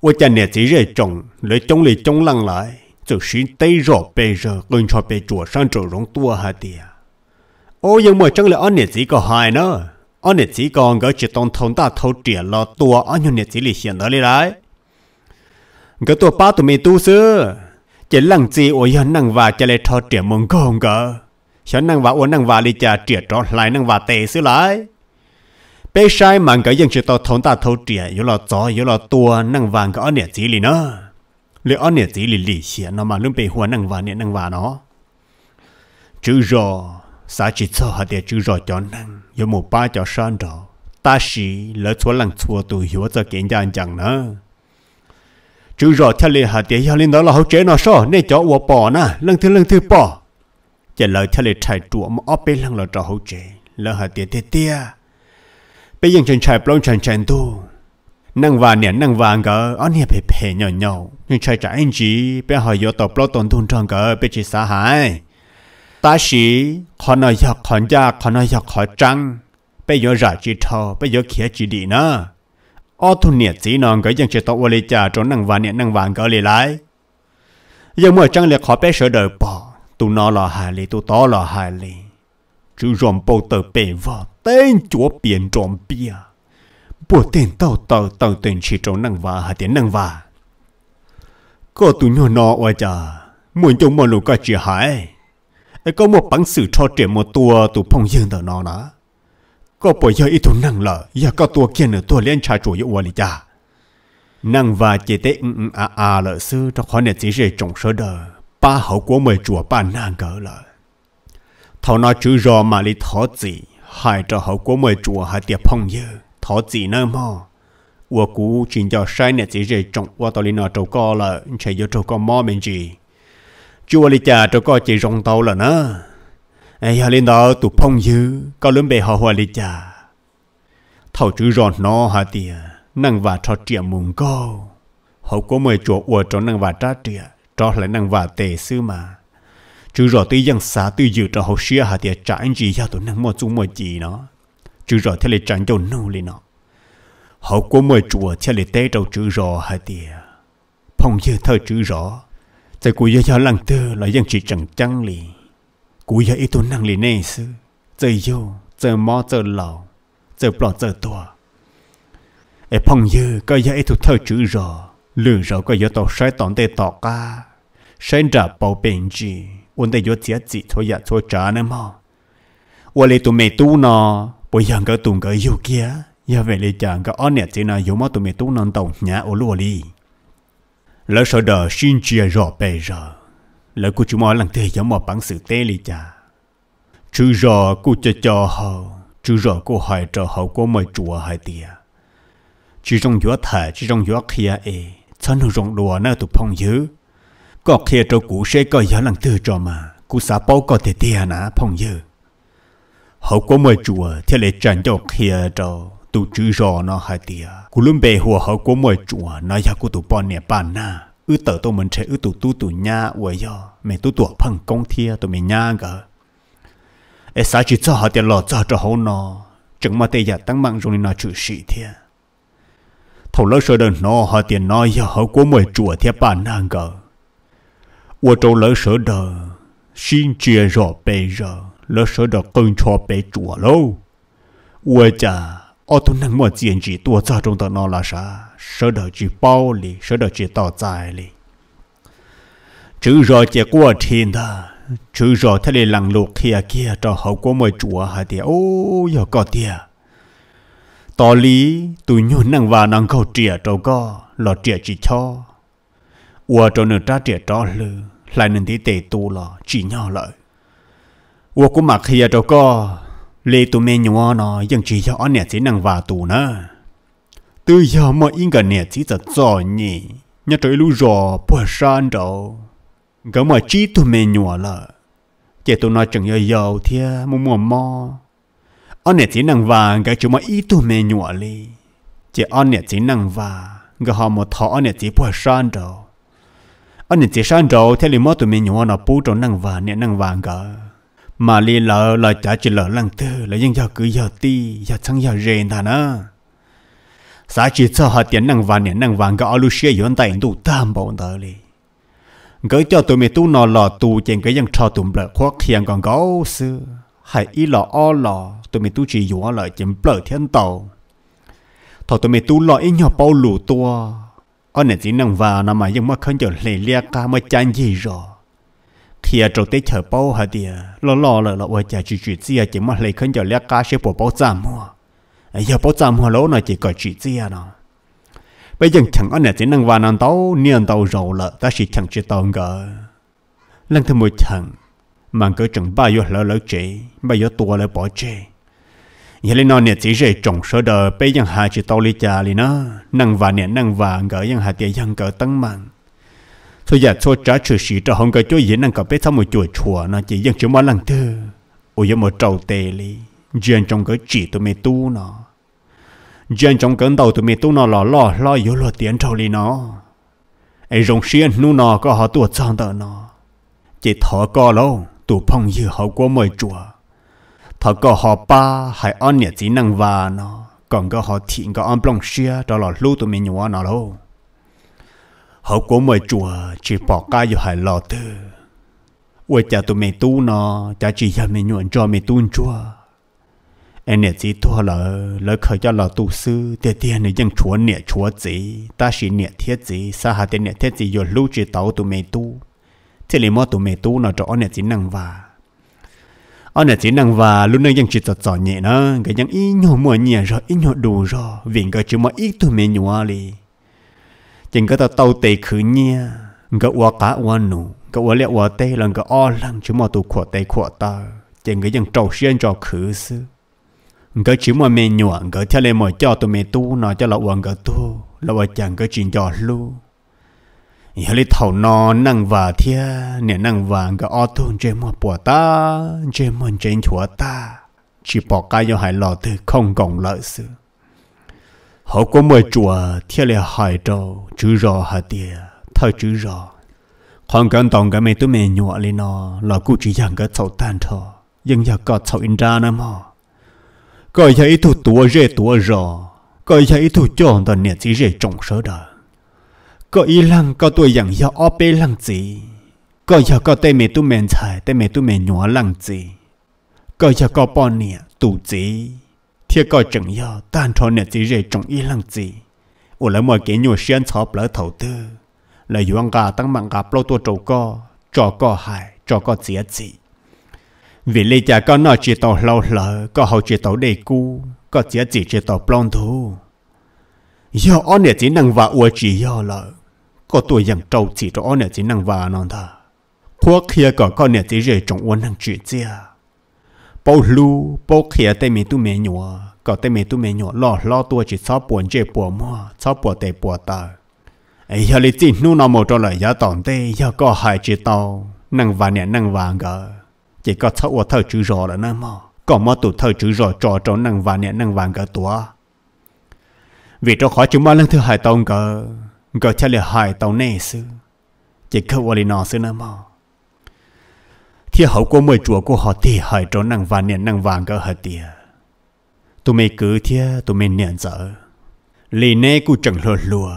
ua cha nè chỉ rơi trồng lấy trồng lì trồng lăng lại chỉ xin tay rõ bê giờ gần cho bê chùa sang chỗ rong tua hai tiền ô nhưng mà chẳng lẽ anh nè chỉ có hai nữa anh nè chỉ còn cái chỉ tông thôn ta thâu trẻ lo tua anh nè chỉ lý hiện đời lại Cái tua ba tụi mình tu sư chỉ lăng chỉ uo hắn năng và chỉ lấy thâu trẻ mông công cái cho năng và uốn năng và lì chả triệt trọ lại năng và tệ xứ lại bé sai màng cái dân chỉ ta thâu triệt yếu là gió yếu là tua năng vàng cái ở nẻ gì lì nữa lì ở nẻ gì lì lì xia nó mà luôn bị huấn năng và nẻ năng và nó chữ rò xã chỉ cho hạt địa chữ rò cho năng yếu một ba cho san rò ta sĩ lỡ chúa lăng chúa tù hiểu cho kiện gian chẳng nữa chữ rò theo lì hạt địa theo lì đó là hậu chế nó so nên cho uo bỏ na lăng thứ lăng thứ bỏ giờ lời theo lời chạy trụ mà ốp bên lăng là trò hậu chế lỡ hả tiền tê tê bây giờ chân chạy plong chân chân tu năng vàng nè năng vàng gỡ ở nè bề bề nhỏ nhỏ nhưng chạy chạy anh chị bây hỏi yo tập plong tổn thương trong gỡ bây chỉ xa hại ta sĩ khó nói học khó ra khó nói học khó trăng bây giờ rải chỉ thò bây giờ khía chỉ đi nữa ô thu nè chỉ non gỡ dân chỉ tao ô lê trốn năng vàng nè năng vàng gỡ lê lại giờ mua trăng lệ khó bé sợ đời bỏ tu nó là hà lì tu tó là hà lì chứ rộm bầu tờ bể vợ tên chúa biển rộm bia bùa tên tàu tàu tàu tên chỉ trống năng và hà tiến năng và có tu nhỏ nó oa chà muốn chống mọi lúc cả chỉ hải ấy có một bằng sự cho trẻ một tua tu phong dương tờ nó nữa có bởi giờ ít tu năng lợ giờ có tua kia nửa tua liên trà chủ yếu oa lì chà năng và chỉ tế ưng ưng à à lợ sư cho khó nè chỉ rể trồng sơ đời ba hậu của mày chùa ba nàng cỡ là thảo nói chữ rò mà li thọ gì hai trò hậu của mày chùa hai tiệp phong như thọ gì nữa mà ủa cú chỉ cho sai nè chỉ dễ trọng qua tao li nó trâu co là chạy vô trâu co mò mình gì chùa li chả trâu co chỉ rong tàu là nữa ai hà lên đó tụ phong như có lớn bề họ hòa li chả thảo chữ rò nó hai tiệp năng và trò chuyện mùng câu hậu của mày chùa ủa trò năng và trá triệt cho lại năng và tệ sư mà chứ rõ tư dân xã tư dự cho hậu xưa hạ tiệt trả anh chị ra tụi năng mua chung mua gì nó chứ rõ thế lại chẳng cho nâu lên nó họ của mua chùa thế lại tế trâu chữ rõ hạ tiệt phong dư thơ chữ rõ tại cụ giờ lăng tư là dân chỉ chẳng chăng lì cụ giờ ít tụi năng lì nè sư giờ vô giờ mò giờ lầu giờ bỏ giờ tua ai phong dư có giờ ít tụi thơ chữ rõ lừa rõ có giờ tàu sai tỏn tê tọt ca sinh ra bảo bệnh gì ôn đây yo chia chỉ thôi ya thôi trả nữa mà ôn lấy tụi mày tu nó bây giờ cái tụi cái yêu kia giờ về lấy cái anh nè chỉ là yêu mà tụi mày tu nó tàu nhà lỡ sau đó xin chia rõ bây giờ lỡ cô chúng lần thế giống mà bằng sự tê lì cha chứ rõ cô cho cho họ chứ rõ cô hỏi cho họ có mày chùa hỏi tiệt chỉ trong gió thở chỉ trong gió kia ấy chân rộng đùa nơi tụ phong dưới có khi cho cụ sẽ có gió lăng tư cho mà cụ xã bao có thể tiền nà phong dơ hậu có mời chùa thì lại chẳng cho khi cho tụ chữ rõ nó hai tia cụ luôn bề hùa hậu có mời chùa nó ya cụ tụ bọn nè bàn na ư tờ tôi mình sẽ ư tụ tu tụ nhà uầy do mẹ tụ tụ phong công thia tụ mình nha gờ ê sao chỉ cho họ tiền lọ cho cho hậu nó chẳng mà tây giả tăng mạng rồi nó chữ sĩ thia thầu lỡ sơ đơn nó họ tiền nó ya hậu có mời chùa thia bàn na gờ 我就来舍得新接热被热，来舍得更错被着喽。我家我都能么坚持多早中的那拉啥，舍得去包里，舍得去倒在里。chữ rồi chỉ qua thiên ta chữ rồi thế này lằng lụt kia kia cho hậu của mọi chùa hả thì ô giờ có tia tỏ lý tụi nhún năng và năng cầu trịa trâu co lọ trịa chỉ cho 我这能扎这招了，来能得得多了，只要了。我 cũng mặc khi cho có lê tụ mẹ nhỏ nó nhưng chỉ cho anh chỉ năng vào tù nữa từ giờ mà in gần nè chỉ cho cho nhỉ nhớ trời lú rò bữa sáng đâu cái mà chỉ tụ mẹ nhỏ là chỉ tụ nó chẳng yêu yêu thì mua mua mò anh nè chỉ năng vào cái chúng mà ít tụ mẹ nhỏ đi chỉ anh nè chỉ năng vào cái họ mà thọ anh nè chỉ bữa sáng đâu anh nhìn chỉ sang trâu theo liền mót tụi mình nhỏ nó bú trộn năng vàng nè năng vàng cả mà li lợ là chả chỉ lợ lăng tư là dân giờ cứ giờ ti giờ chẳng giờ rèn thà nó xã chỉ cho họ tiền năng vàng nè năng vàng cả alusia vẫn tay đủ tam bảo tờ li cái cho tụi mình tu nó lò tu chèn cái dân trò tụi mình khoác hiền còn gấu sư hay ý lò o lò tụi mình tu chỉ dùa lại chèn bờ thiên tàu thọ tụi mình tu lò ý nhỏ bao lù tua ở nè chỉ năng vào nằm mà nhưng mà không chịu lì lia ca mà chán gì rồi khi ở chỗ tới chợ bao hả đi lo lo là là ở nhà chỉ chỉ gì chỉ mà lì không chịu lia ca sẽ bỏ bao giảm mua ai giờ bao giảm mua lỗ nó chỉ có chỉ gì nó bây giờ chẳng ở nè chỉ năng vào nằm tàu niên tàu rồi là ta chỉ chẳng chỉ tàu ngờ lần thứ mười chẳng mang cái chẳng bao giờ lỡ lỡ chế bao giờ tua lỡ bỏ chế giờ lên nó nè chỉ rể trồng sơ đờ bây giờ hà chỉ tao lấy trà liền nó nâng và nè nâng và gỡ giờ hà tiền giờ gỡ tăng mạng thôi giờ dạ, thôi trả trừ sĩ cho không gỡ chỗ gì nâng cả bé xong một chuột chùa nó chỉ dân chỉ mua lần thứ ôi giờ một trầu tề li dân trong gỡ chỉ tôi mày tu nó dân trong cấn đầu tôi mày tu nó lò lò lo yếu lo tiền trầu li nó ấy rồng xiên nu nó có họ tuột sang tờ nó chỉ thở co lâu tụi phong như họ của mời chùa thọ có họ ba hay ăn nhà chỉ năng và nó còn có họ thiện có ăn plong xia đó là lưu tụi mình nhỏ nó đâu họ của mời chùa chỉ bỏ ca vô hải lò tư ôi cha tụi mình tu nó cha chỉ cho mình nhuận cho mình tu chùa em nè chỉ thua lỡ lỡ khởi cho lò tu sư tiền tiền này dân chúa nè chúa gì ta chỉ nè thiết gì sa hà tiền nè thiết gì rồi lưu chỉ tàu tụi mình tu thế là mà tụi mình tu nó cho anh nè chỉ năng và ông ờ, này chỉ năng và luôn lúc chỉ tọt tọt nhẹ nó cái cái ยัง ít nhỏ mua nhẹ rồi ít nhỏ đủ rồi viện cái chỉ mà ít thôi mẹ nhỏ đi chừng cái tao tàu tệ khứ nhẹ cái quả cá quả nụ cái quả lẹ quả tê là cái o lăng chỉ mà tụ khỏa tê khỏa ta chừng trâu xuyên cho khứ xứ cái chỉ mà mẹ nhỏ cái theo lên mọi cho tụi mẹ tu nó cho là quả cái tu là quả chẳng cái chuyện cho luôn nhớ lấy thầu nó nâng và thia nè nâng và cái ô tô chơi mua bỏ ta chơi mua chơi chúa ta chỉ bỏ cái cho hải lò thì không còn lợi sự họ có mười chùa thia lấy hải trâu chữ rò hà tia thôi chữ rò còn cần tòng cái mấy tụi mình nhọ lên nó là cụ chỉ rằng cái sầu tan thọ nhưng giờ có sầu in ra nữa mà coi thấy thủ tua rê tua rò coi ít thủ chọn tận nè chỉ rê trồng sơ đời có ý lăng có tuổi rằng do ó bê lăng gì có giờ có tê mẹ tu mẹ chạy tê mẹ tu mẹ nhỏ lăng gì có giờ có bọn nè tụ gì thiệt có chẳng do tan cho nè gì rồi chẳng ý lăng gì ủa là mọi cái nhỏ xuyên chọc lỡ thầu tư là yuan gà tăng mạng gà plô tua trâu co cho co hại cho co dĩa gì vì lý cha có nọ chỉ tàu lâu lỡ có hậu chỉ tàu đầy cu có dĩa gì chỉ tàu plon thu do ông nè chỉ năng và ua chỉ do lỡ có tuổi yang trâu chỉ cho nè chỉ năng và non thà พวกเฮียก็ก็เนี่ยที่เรื่องจงวันนั่งจีเจียปูลูปูเฮียแต่มีตู้เมียหนัวก็แต่มีตู้เมียหนัวล่อล่อตัวจีชอบปวนเจ็บปวดมั่วชอบปวดเตะปวดตาไอ้ยาลิจินนู่นนอมจอยยาตอนเตยาก็หายจีเตานั่งวานเนี่ยนั่งวางก็จีก็ชอบว่าเธอจื้อรอแล้วนะมั่วก็มาตุเธอจื้อรอจอจอนั่งวานเนี่ยนั่งวางก็ตัว vì cho khó chúng mà lần thứ hai tông cơ Gọi chá lì hài tàu nè sư Chỉ khâu ổ lì sư nà mò Thì hậu của mời chùa của họ thì hài trốn nàng vàng niệm nàng vàng gỡ hả tìa Tụi mê cứ thia tụi mê niệm dở Lì nè cụ chẳng lùa lùa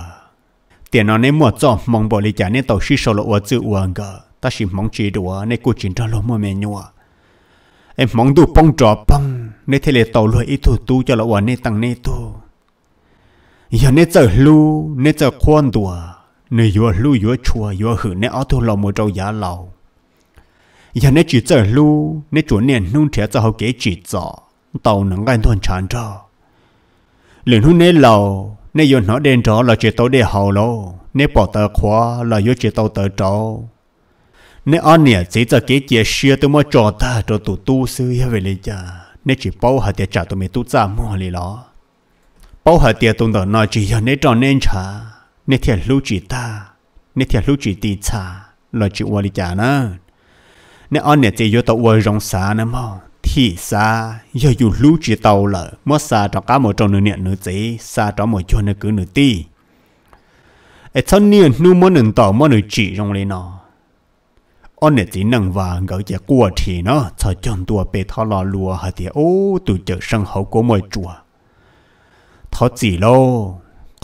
Tiền nó nè mùa cho mong bỏ lì chá nè tàu xí sầu lộ ổ chữ ổ Ta xì mong chỉ đùa nè cụ chính ra lô mô mê Em mong đủ bông trò bông Nè thê tàu lùa ý thù tu cho lộ nè tăng nè thù giờ nên giờ lu nên giờ quan đùa nè vừa lu vừa chua vừa hử nên áo thu lò một trâu giả lầu giờ nên chỉ giờ lu nên chuẩn nên nung trẻ cho học kế chỉ giờ tàu nắng gan thuần chán cho liền hôm nay lầu nên vừa nó đen trỏ là chỉ tàu để hầu lâu nên bỏ tờ khóa là vừa chỉ tàu tờ trâu nên anh nè chỉ cho cái chia sẻ tôi mới cho ta cho tụi tu sư về lấy cha nên chỉ bảo hạt để trả tụi mới tu cha mua lấy đó bao hà tiền tụng đó nói chỉ cho nên tròn nên trả nên thiệt lưu chỉ ta nên thiệt lưu chỉ tì trả lo chỉ qua đi trả nữa nên anh này chỉ cho tàu quay rong xa nữa mà thì xa giờ dù lưu chỉ tàu là mất xa cho cá một trong nửa niệm nửa chỉ xa cho một chỗ nửa cứ nửa tì ở thân niệm nu mỗi nửa tàu mỗi nửa chỉ rong lên nó anh này chỉ nâng và gỡ chỉ qua thì nó cho chọn tua bê thọ lò lùa hà tiền ô tụi chợ sân hậu của mọi chùa thọ chỉ lô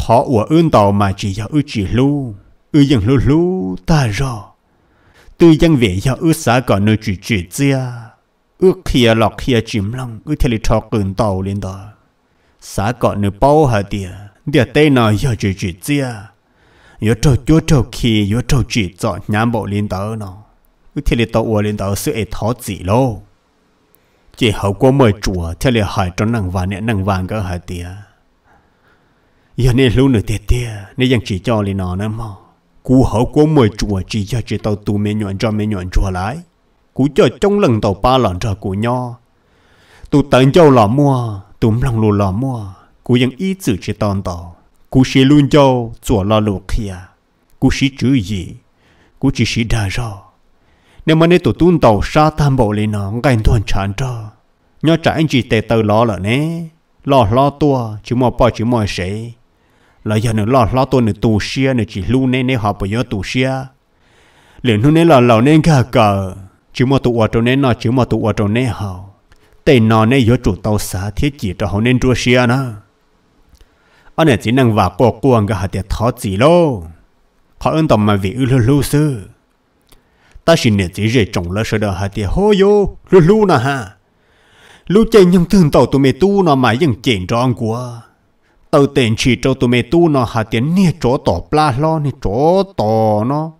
khó uổng ươn tàu mà chỉ giờ ư chỉ lu ư dân lu lu ta rõ tư dân về giờ ư xã còn nơi chỉ chỉ chia ư kia lọc kia chìm lòng ư theo lịch trò cừng tàu lên đó xã còn nơi bao hà địa địa tây nào giờ chỉ chỉ chia yo trâu chúa trâu khi yo trâu chỉ chọn nhám bộ lên đó nó ư theo lịch tàu uổng lên đó sự ấy thọ chỉ lô chỉ hậu qua mời chùa theo lịch hỏi trong nàng vàng nè nàng vàng cơ hà địa giờ nên lúc nữa tiệt tiệt chỉ cho lên nó nữa mà cú hậu cố mời chùa chỉ cho chỉ tàu tu mẹ nhọn cho mẹ nhọn chùa lại cú cho trong lần tàu ba lần cho cú nho tu tận châu là mua tu lòng lù là mua cú vẫn ý chữ chỉ tòn tàu cú xí luôn cho chùa lò lục kia cú xí chữ gì cú chỉ xí đa rõ nếu mà nếu tu tuôn tàu sa tam bộ lên nó ngay toàn chán cho nhớ trả anh chỉ tệ tờ lo là nè lo lo tua chỉ mò bỏ chỉ mò sấy là giờ nữa lo lo tôi nữa tù xia nữa chỉ lu nên nên họ bây giờ tù xia liền hôm nay là lâu nên cả cờ chỉ một tụ ở trong nên nó chỉ một tụ ở trong nên họ tên nó nên giờ chủ tàu xá thiết chỉ cho họ nên chúa xia nữa anh này chỉ năng vả qua quăng cái hạt tiền thọ chỉ lô họ ơn tầm mà vì ư lu sư ta xin nè chỉ dễ trồng lỡ sợ đỡ hạt tiền hô yo lu lu nè ha lu chơi nhưng thương tàu tụi mày tu nó mà vẫn chèn cho ông của tàu tiền chỉ cho tụi mẹ tu nó hà tiền nia chỗ tỏ pla lo nia chỗ tỏ nó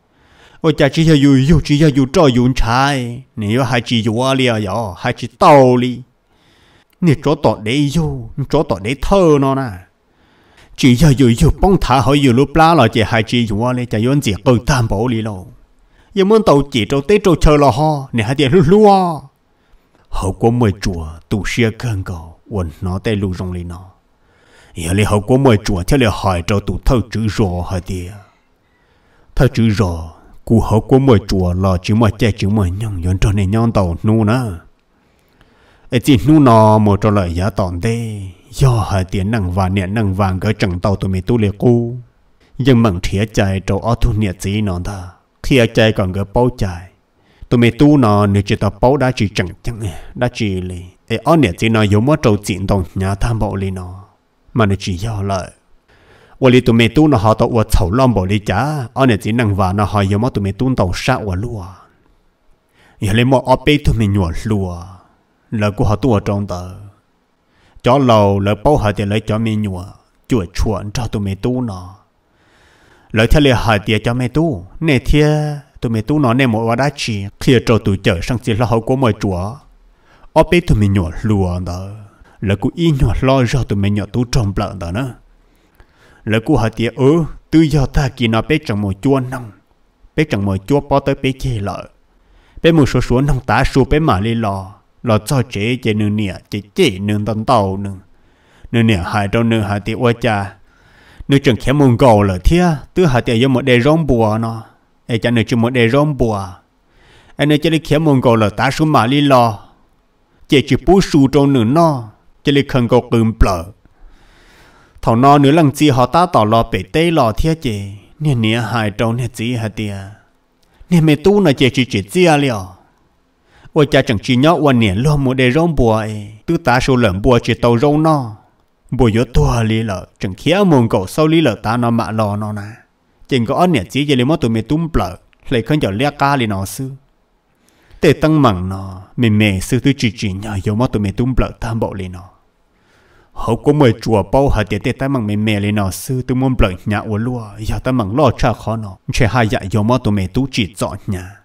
ôi cha chỉ dù yêu chỉ dù cho yun chai nếu hai chỉ yêu ali à yo hai chỉ tàu li nia chỗ tỏ để dù chỗ tỏ để thơ nó nè chỉ yêu dù yêu bông thả hỏi dù lúc pla lo chỉ hai chỉ yêu ali cha yun chỉ cầu tam bảo li lo giờ muốn tàu chỉ cho tết cho chơi lo ho nia hai tiền lu lúa hậu quả mười chùa tu xia cơn cầu quần nó tay lu rong li nó giờ li hậu của mời chùa theo li hỏi cho tụ thâu chữ rồ hả đi thâu chữ rồ cụ hậu của mời chùa là chỉ mà chạy chỉ mà nhon nhon cho nên nhon tàu nu nữa ấy chỉ nu nó mà cho lời giá tòn đê do hả tiền năng vàng nè năng vàng cái chẳng tàu tụi mình tu liệt cu nhưng mặn thía chạy cho ở thu nè gì nó ta thía chạy còn cái báo chạy tụi mình tu nó nếu chỉ tao báo đã chỉ chẳng chẳng đã chỉ lì ấy ở nè gì nó yếu mất trâu chuyện tàu nhà tham bộ lì nó mà nó chỉ do lợi và li tụi mẹ nó họ tàu và thầu lom bỏ đi chả anh chỉ năng và nó họ giống tụi mẹ tu tàu sao và lúa giờ lấy mọi ốp tụi mình lúa lỡ của họ tu ở trong tờ chó lầu lỡ bao họ thì lấy cho mình chuột chuột cho tụi mẹ nó lỡ theo lời hỏi thì cho mẹ tu thia tụi mẹ tu nó nè mọi đã chỉ khi cho tụi chở sang chỉ là hậu của mọi chùa ốp tụi mình lúa đó là cô y nhỏ lo cho tụi mình nhỏ tú trồng lợn đó nữa là cô hạt tiệt ớ tư do ta kỳ nó bé chẳng một chua nông bé chẳng một chua bỏ tới bé chê lợ bé một số số nông tá số bé mà lì lò lò cho chế chế nương nè chế chế nương tần tàu nương nương nè hại đâu nương hại tiệt qua cha nương chẳng khéo mông cầu là thia tư hạt tiệt giống một đề rong bùa nó ai cha nương chỉ một đề rong bùa ai nương chỉ lấy khéo mông cầu là tá số mà lì lò chế chỉ bú su trong nương nó chỉ là khẩn gốc bùm bờ thảo nó nữa lần chi họ ta tỏ lò bể tê lò thiệt chế nè nè hại trâu nè chị hả tiệt nè mẹ tu nè chế chỉ chỉ chi à ôi cha chẳng chỉ nhóc quan nè lo một đề rong bùa ấy tứ tá số lợn bùa chế tàu rong nó bùa yếu tua lì lợ chẳng khéo mồm cậu sau lì lợ ta nó mạ lò nó nà chừng có nè chỉ chỉ lấy mất tụi mẹ tung bờ lấy không cho lia ca lì nó xưa tê tăng mặn nó mẹ mẹ sư tư chỉ chỉ nhà yếu mà tụi mẹ tung bợ tham bộ lên nó hậu có mười chùa bao hạt tiền tê tăng mặn mẹ mẹ lên nó sư tư muốn bợ nhà uống luo giờ tăng mặn lo cha khó nó chỉ hai dạ yếu mà tụi mẹ tu chỉ dọn nhà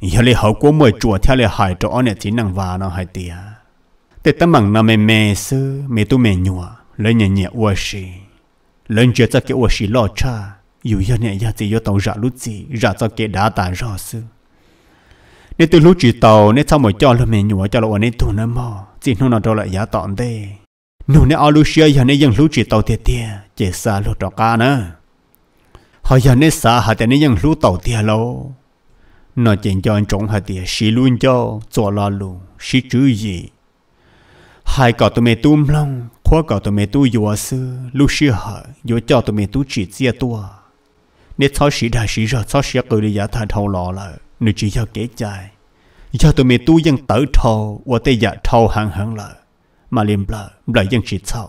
giờ lấy hậu có mười chùa theo lấy hải trọ này chỉ năng và nó hai tia tê tăng mặn nó mẹ mẹ sư mẹ tu mẹ nhua lên nhà nhà uống xì lên chưa chắc cái uống xì lo cha dù giờ này giờ chỉ do tàu rạ lút gì rạ cho cái đá tàn rõ sư nên từ lúc chỉ tàu nên sau mới cho là mình nhủ cho là ổn nên nó mò chỉ nó nó đâu lại giá tọn thế nụ nên ao lúc xưa giờ nên dừng lúc chỉ tàu tiệt tiệt chỉ xa lúc đó cả nữa họ giờ nên xa hả thì nên dừng lúc tàu tiệt lâu nó chỉ cho anh trống hả tiệt xí luôn cho cho lo luôn xí chứ gì hai cậu tụi mày tum long khoa cậu tụi mày tu dùa sư lúc xưa hả dùa cho tụi mày tu chỉ chia tua nên sau xí đã xí rồi sau xí cứ đi giá thành thâu lọ lại nếu chỉ cho kể chai Cho tụi mẹ tu dân tử trâu Và tê dạ trâu hẳn hẳn lợ Mà liềm bờ bờ dân chỉ sau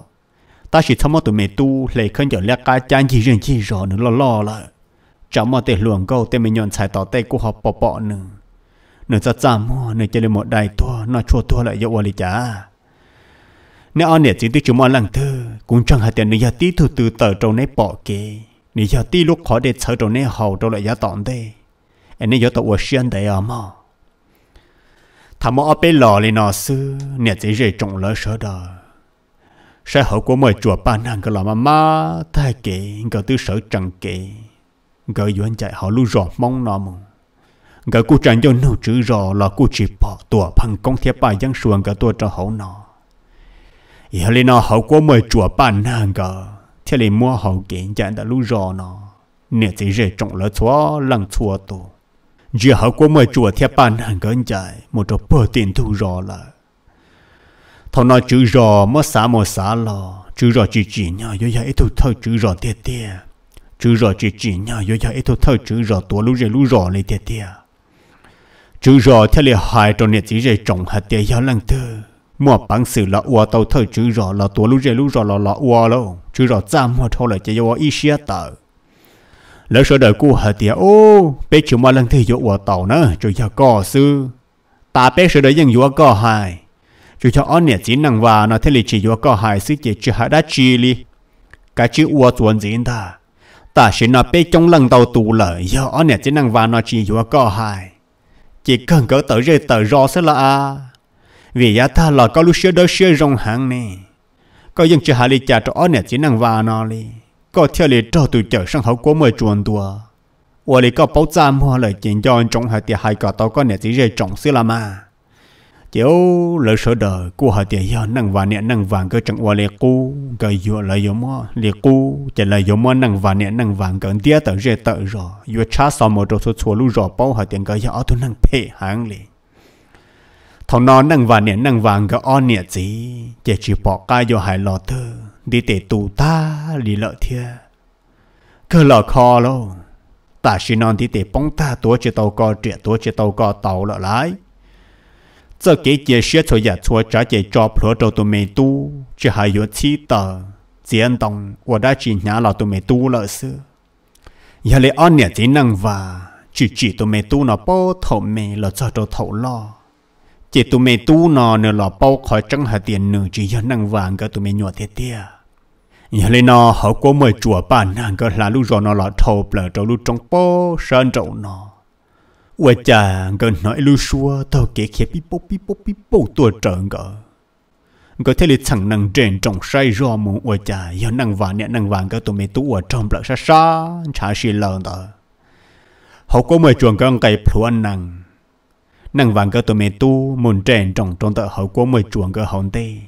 Ta chỉ thăm tụi mẹ tu Lệ khấn cho lẹ ca chán gì riêng gì rõ nữa lo lo lợ Chẳng mà tê luồng câu Tê mẹ nhọn xài tỏ tê của họ bỏ bỏ nữa Nữa ra ra mua Nữa chơi lên một đài thua Nó chua thua lại dậu lì trả. Nếu anh để chính tức chúng mọi lần thứ Cũng chẳng hạt tiền nữ giá tí thư từ tờ trâu nấy bỏ kế, Nữ giá tí lúc khó để sợ trâu nấy hầu trâu lại giá tỏn đây anh ấy tàu ocean đấy à mà thà mà ở bên lò lên nó sư nè chỉ dễ trồng lỡ sợ đó sẽ hậu của mọi chùa ba nàng cái lò mà má thay kệ cái tư sở chẳng kệ cái yuan chạy họ lu rõ mong nó mà cái cô chẳng cho nấu chữ rõ là cô chỉ bỏ tùa bằng công thiệp bài giang xuồng cái tôi cho hậu nó giờ lên nó hậu của mọi chùa ba nàng cái thế là mua hậu kiện chạy đã lu rõ nó nè chỉ dễ trồng lỡ chúa lăng chúa tùa giờ họ có mời chùa theo ban hàng gần chạy một trò bờ tiền thu rõ là thằng nói chữ rõ mất xả mò xả lò chữ rõ chỉ chỉ nhau yo ít thu thơ chữ rõ tiệt tiệt chữ rõ chỉ chỉ nhau yo ít thu thơ chữ rõ tua lú rê lú rõ lê tiệt tiệt chữ rõ theo lệ hại trong nét chỉ rê trồng hạt tiệt yo lăng tư mua bằng sự là ua tàu thơ chữ rõ là tua lú rê lú rõ là là ua luôn chữ rõ ra mua thâu là chỉ yo ít xia tờ lỡ sợ đời cô hờ tiệt ô bé chịu mà lần thứ dụ ở tàu nữa rồi cho cò sư ta bé sợ đời dân dụ cò hài rồi cho ông nè chỉ năng và nó thế lịch chỉ dụ cò hài sư chỉ chưa hạ đã chi li cái chữ ua tuần gì ta ta chỉ nó bé trong lần tàu tù lỡ do ông nè chỉ năng và nó chỉ dụ cò hài chỉ cần cỡ tới rơi tới ro sẽ là à vì giá ta là có lúc xưa đó xưa rong hàng nè có dân chưa hạ lịch trả cho ông nè chỉ năng và nó li có theo lệ trò tụi chở sang hậu của mời chuồn đùa ủa lệ có bảo ra mua lời chuyện cho anh trọng hai tiền hai cả tao có nè gì rồi trọng xưa là mà chiếu lời sợ đời của hai tiền do năng vàng nè năng vàng cơ chẳng ủa lệ cô cơ dựa lời dỗ mua lệ cô chỉ lời dỗ mua năng vàng nè năng vàng cỡ tía tờ rơi tờ rồi vừa cha sao một rồi số số lu rồi bảo hai tiền cơ do tôi năng phê hàng liền thằng nó năng vàng nè năng vàng cơ on nè gì chỉ chỉ bỏ cái vô hai lọ thơ đi tể tù ta đi lợi thia cơ lợ kho lô ta chỉ non đi tể bóng ta tua chỉ tàu co trẻ tua chỉ tàu co tàu lợ lái giờ cái chế xe cho nhà chúa trả chế cho pro cho tụi mày tu chỉ hay yếu chi tờ chiến đồng và đã chỉ nhá là tụi mày tu lợ xưa giờ lấy ăn nhà chỉ năng và chỉ chỉ tụi mày tu nó bao thổ mày là cho cho thổ lo chỉ tụi mày tu nó nữa là bao khỏi trăng hạt tiền nữa chỉ do năng vàng cơ tụi mày nhỏ thế tiệt nhà lên nó họ có mời chùa bà nàng cơ là lúc rồi nó là thầu bờ trâu trong bó san trâu nó quê cha cơ nói lúc xua tao kể khe bí bố bí bố bí bố tua trợn cơ cơ thế là thằng nàng trên trong say rồi mù quê cha giờ nàng vàng nè nàng vàng cơ tụi mày tu ở trong bờ xa xa chả xì lợn tờ họ có mời chuồng cơ cây phù nàng nàng vàng cơ tụi mày tu muốn trên trong trong ta họ có mời chuồng cơ hòn tây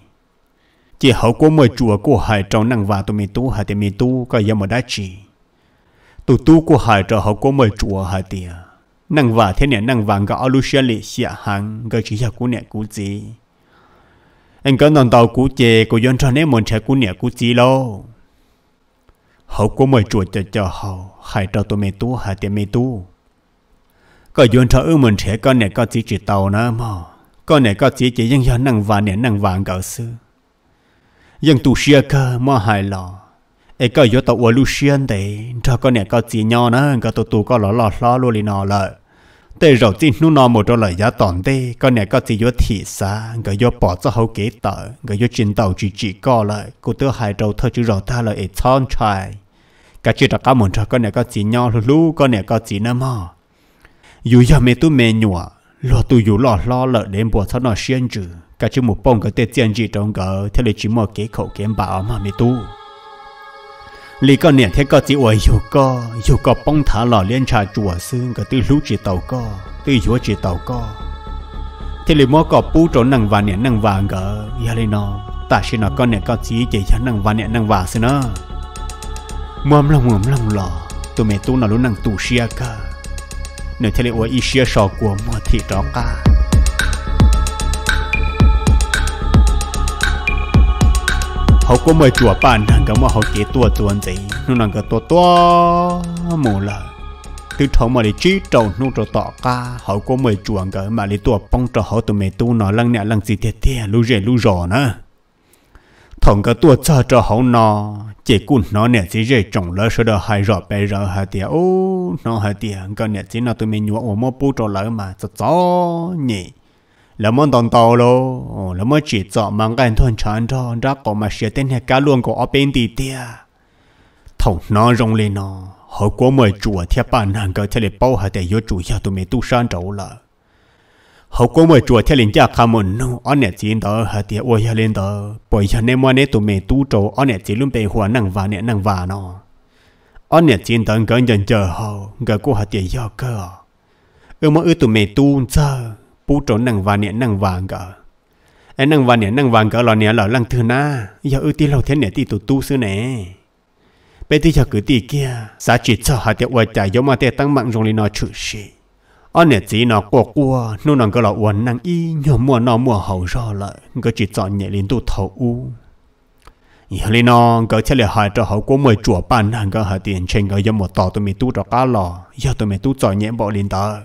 chỉ hậu của mời chùa của hải trong năng và tụi mình tu hải thì mình tu có giờ mà đã chỉ tụ tu của hải cho hậu của mời chùa hải thì năng và thế này năng vàng gõ lu xe lệ xịa hàng gỡ chỉ là của nè cú gì anh có nòng tàu cú chè của dân cho nên muốn chạy cú nè cú gì lâu hậu của mời chùa cho cho hậu hải cho tụi mình tu hải thì mình tu có dân cho ư muốn chạy con nè có gì chỉ tàu nữa mà con nè có gì chỉ dân dân năng và nè năng vàng gỡ xưa dân tu xia cơ mà hài lò ấy có yếu tàu uống lu xuyên để cho con nè có chỉ nhau nữa có tụ tụ có lò lò lò luôn đi nọ lợ tê rồi tin nu nọ một đôi lời giá tòn tê con nè có chỉ yếu thị xa có yếu bỏ cho hậu kế tờ có yếu chiến tàu chỉ chỉ có lại, cô tớ hai đầu thôi chứ rồi ta là ấy chọn trai Cái chuyện đó cả muốn cho con nè có chỉ nhau lu con nè có chỉ nữa mà dù giờ mẹ tu mẹ nhủa lo tôi dù lò lò lợ đến bữa cho nó xuyên chứ cả chú một bông cái tết tiền gì trong cái thế là chỉ mua cái khẩu kiếm bảo mà mới tu lý con nè thế có chỉ ôi yêu co yêu co bông thả lò liên trà chùa xương cái tư lú chỉ tàu co tư chúa chỉ tàu co thế là mua có bú trốn nằng và nè nằng vàng cái giờ đây nó ta xin nó con nè có chỉ chỉ cho nằng và nè nằng vàng xin nó mồm lòng mồm lòng lò tụi mẹ tu nào luôn nằng tu xia cả nếu thế là ôi ý xia sò của mua thì đó cả họ có mấy chùa bàn thằng cái mà họ kế tua tuần gì nó nàng cái tua tua mù lờ từ thầu mà đi chi trầu nó trầu tọ ca họ có mấy chùa cái mà đi tua bông trầu họ tụi mày tu nó lăng nè lăng gì thiệt thiệt lu rẻ lu rò nữa thằng cái tua chờ trầu họ nó chỉ cún nó nè chỉ rẻ trồng lỡ sau đó hai rọ bè rọ hai tiệt ô nó hai tiệt cái nè chỉ nó tụi mày nhua ôm mò bu trầu lỡ mà cho cho nhỉ là món tòn tàu lô là món chỉ cho mang cái thuần chán cho ra có mà sẽ tên hệ cá luôn có ở bên đi tia thằng nó rong lên nó họ có mời chùa thiệp bàn hàng cái thế bảo hạt để vô chủ gia tụi mình tu san trâu là họ có mời chùa thiệp linh gia khá mừng nó anh nè chỉ đó hạt để ôi hạt linh đó bởi giờ nên mà này tụi mình tu trâu anh nè chỉ luôn bề hoa năng và nè năng và nó anh nè chỉ đó gần dần chờ họ gần cô hạt để do cơ ơ mà ư tụi mình tu giờ bú trốn nàng và niệm nàng vàng cả ấy nàng và niệm nàng vàng cả lò niệm lò lăng thừa na giờ ư tí lâu thế niệm tí tụ tu sư nè bây tí giờ cử tí kia xã chỉ cho hạt tiệu uất chạy giống mà tiệu tăng mạng rong lên nó chữ sĩ ở niệm chỉ nó quả quả nô nàng cả lò uẩn nàng y nhỏ mua nó mua hậu rồi lại cứ chỉ chọn nhẹ lên tu thấu. u giờ lên nó cứ chơi lại hai trò hậu của mười chùa bàn nàng cả hạt tiền trên cái giống một tàu tụi mình tu trò cá lò giờ tụi mình tu chọn nhẹ bỏ lên tờ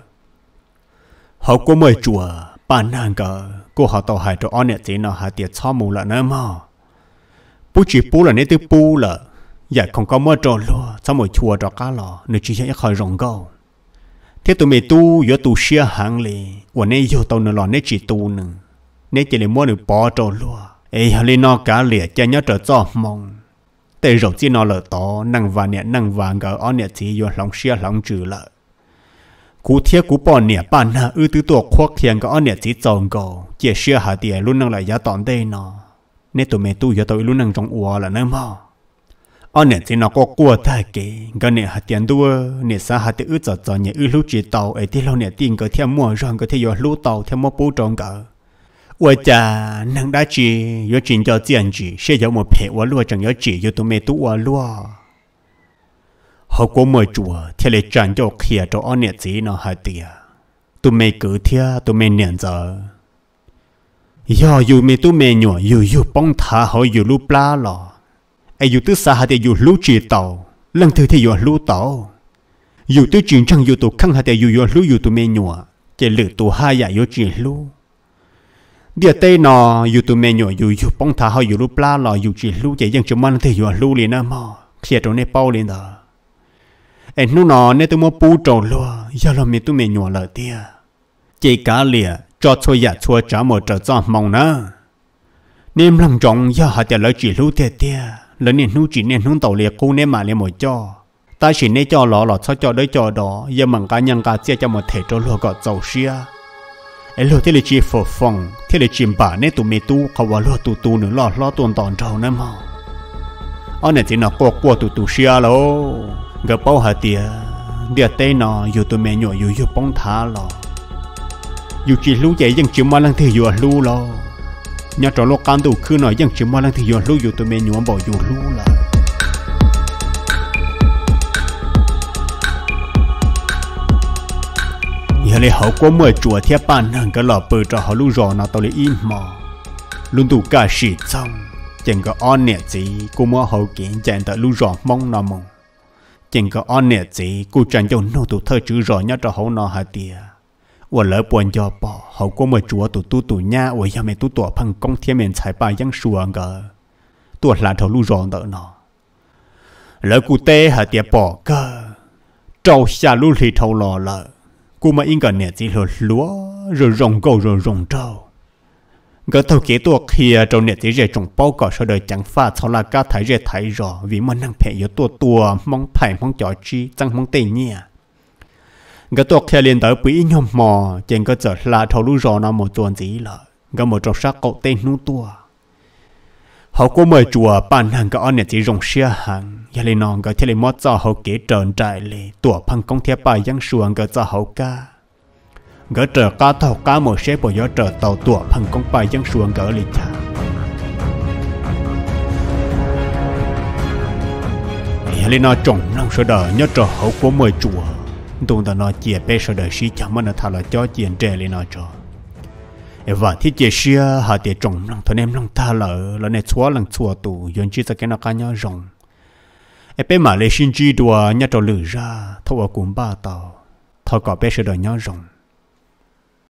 họ có mời chùa bản hàng cả cô họ tàu hải cho anh nhận chỉ nó hạ tiệt cho mù là nữa mà bù chỉ bố là nên từ bố là dạ không có mơ trò lo cho mỗi chùa cho cá lò nếu chỉ sẽ khỏi rồng gâu thế tụi mày tu giờ tu xia hàng lì và nên giờ tàu nữa là nên chỉ tu nữa nên chỉ là mua được bỏ trò lo ấy họ lên nó cá lìa cho nhớ trở cho mong tệ rồi chỉ nó là to năng và nhẹ năng và cả anh nhận chỉ giờ lòng xia lòng trừ lợi cú thiết cú bỏ nè bạn nè ư tứ tổ khoác thiền có nè chỉ trồng cầu chỉ xưa hà tiền luôn năng lại giá tòn đây nọ nè tụi mẹ tu giờ tụi luôn năng trong uo là nơi mà ở nè chỉ nó có cua thay kì cái nè hà tiền đua nè sa hà tiền ư giờ giờ nè ư lúc chỉ tàu ấy thì lâu nè tiền cái theo mua rồi cái theo lú tàu theo mua bố trồng cỡ ôi cha năng đã chỉ yo chuyện cho tiền chỉ sẽ có một phe uo luo chẳng yo chỉ yo tụi mẹ tu uo luo họ có mời chùa thì lại chẳng cho khía cho ông nè gì nó hả tìa tụi mày cứ thia tụi mày nhận giờ giờ dù mày tụi mày nhỏ dù dù bông thả họ dù lúc la lò ai dù tứ xa hả tìa dù lúc chỉ tàu lần thứ thì dù lúc tàu dù tứ chuyện chẳng dù tụi khăn hả tìa dù dù lúc dù tụi mày nhỏ chỉ lử tụi hai nhà dạ dù chỉ lúc địa tây nọ dù tụi mày nhỏ dù dù bông thả họ dù lúc la lò dù chỉ lúc chỉ dân chúng mình thì dù lúc liền mà khía trong này bao liền đó em nu nó nên tôi mua bù trầu lúa, giờ là mình tôi mình nhỏ lời tia chỉ cả lìa cho dạ tôi giả cho trả một trợ cho mong nữa nên lòng trọng giờ họ trả lời chỉ lưu tia tia lớn nên nu chỉ nên nu tàu lìa cô nên mà lìa một cho ta chỉ nên cho lọ lọ cho cho đấy cho đó giờ mình cá nhân cá chia cho một thể cho lúa có dầu xia ấy lúa thế là chỉ phổ thế là chìm bà nên tụi mẹ tu khâu lúa tụ tụ nữa lọ lọ tuần tòn trâu nữa mà anh này chỉ nó qua qua tụ tụ xia rồi gặp bao hạt tiề địa tây nọ dù tụi mẹ nhỏ dù dù bóng thả lò dù chỉ lú dậy dân chịu mà lăng thì dù à lú lò nhà trò lô can đủ cứ nói dân chịu mà lăng thì dù à lú dù tụi mẹ nhỏ bỏ dù lú lò nhà lê hậu có mười chùa thiếp bàn hàng cái lò bự cho họ lú rò nó tao lấy im mò luôn đủ cả xịt xong chẳng có on nè gì cũng mua hậu kiện chẳng tại lú rò mong nó mong tiền có on nè gì cô chẳng cho nô tụ thơ chữ rõ nhá cho hậu nó hả tìa và lỡ buồn do bỏ hậu có mà chúa tụ tu tụ nha và ya mẹ tụ tụ phăng công thiên miền trái bài giang xuống ngờ tụ là thầu lu rõ đỡ nó lỡ cụ tê hả tìa bỏ cơ trâu xa lu thì thầu lò lỡ cụ mà in gần nè gì lỡ lúa rồi rồng cầu rồi rồng trâu gỡ thầu kế tuộc thì trong nét thế giới trong bao cỏ sau đời chẳng pha sau là ca thái giới thái rõ vì mà năng phải yếu tua tua mong phải mong chó chi chẳng mong tê nhẹ gỡ tuộc thì liền tới quý nhom mò trên cơ sở là thầu lũ rõ nó một tuần gì là gỡ một trong sắc cậu tên nu tua họ có mời chùa bàn hàng gỡ nét thế rồng xia hàng giờ lên non gỡ thì liền mót cho họ kế trần trại lệ tua phăng công thiệp bài giang xuồng gỡ cho họ ca gỡ trở cao thầu cao mở xếp bỏ gió trở tàu tủa phần công bài dân xuống gỡ lịch thả lên nó trồng lòng sơ đờ nhớ trở hậu của mười chùa tùng ta nó chia bê sơ đờ xí chẳng mà nó thả là cho chuyện trẻ lên nó trở và thì chế xia hà tiệt trọng năng thân em năng ta lỡ là nè chúa lòng chúa tù yon chi ta cái nó cá nhớ rồng em mà lấy xin chi đùa nhớ trở lử ra thâu ở cùng ba tàu thâu có bê sơ đờ nhớ rồng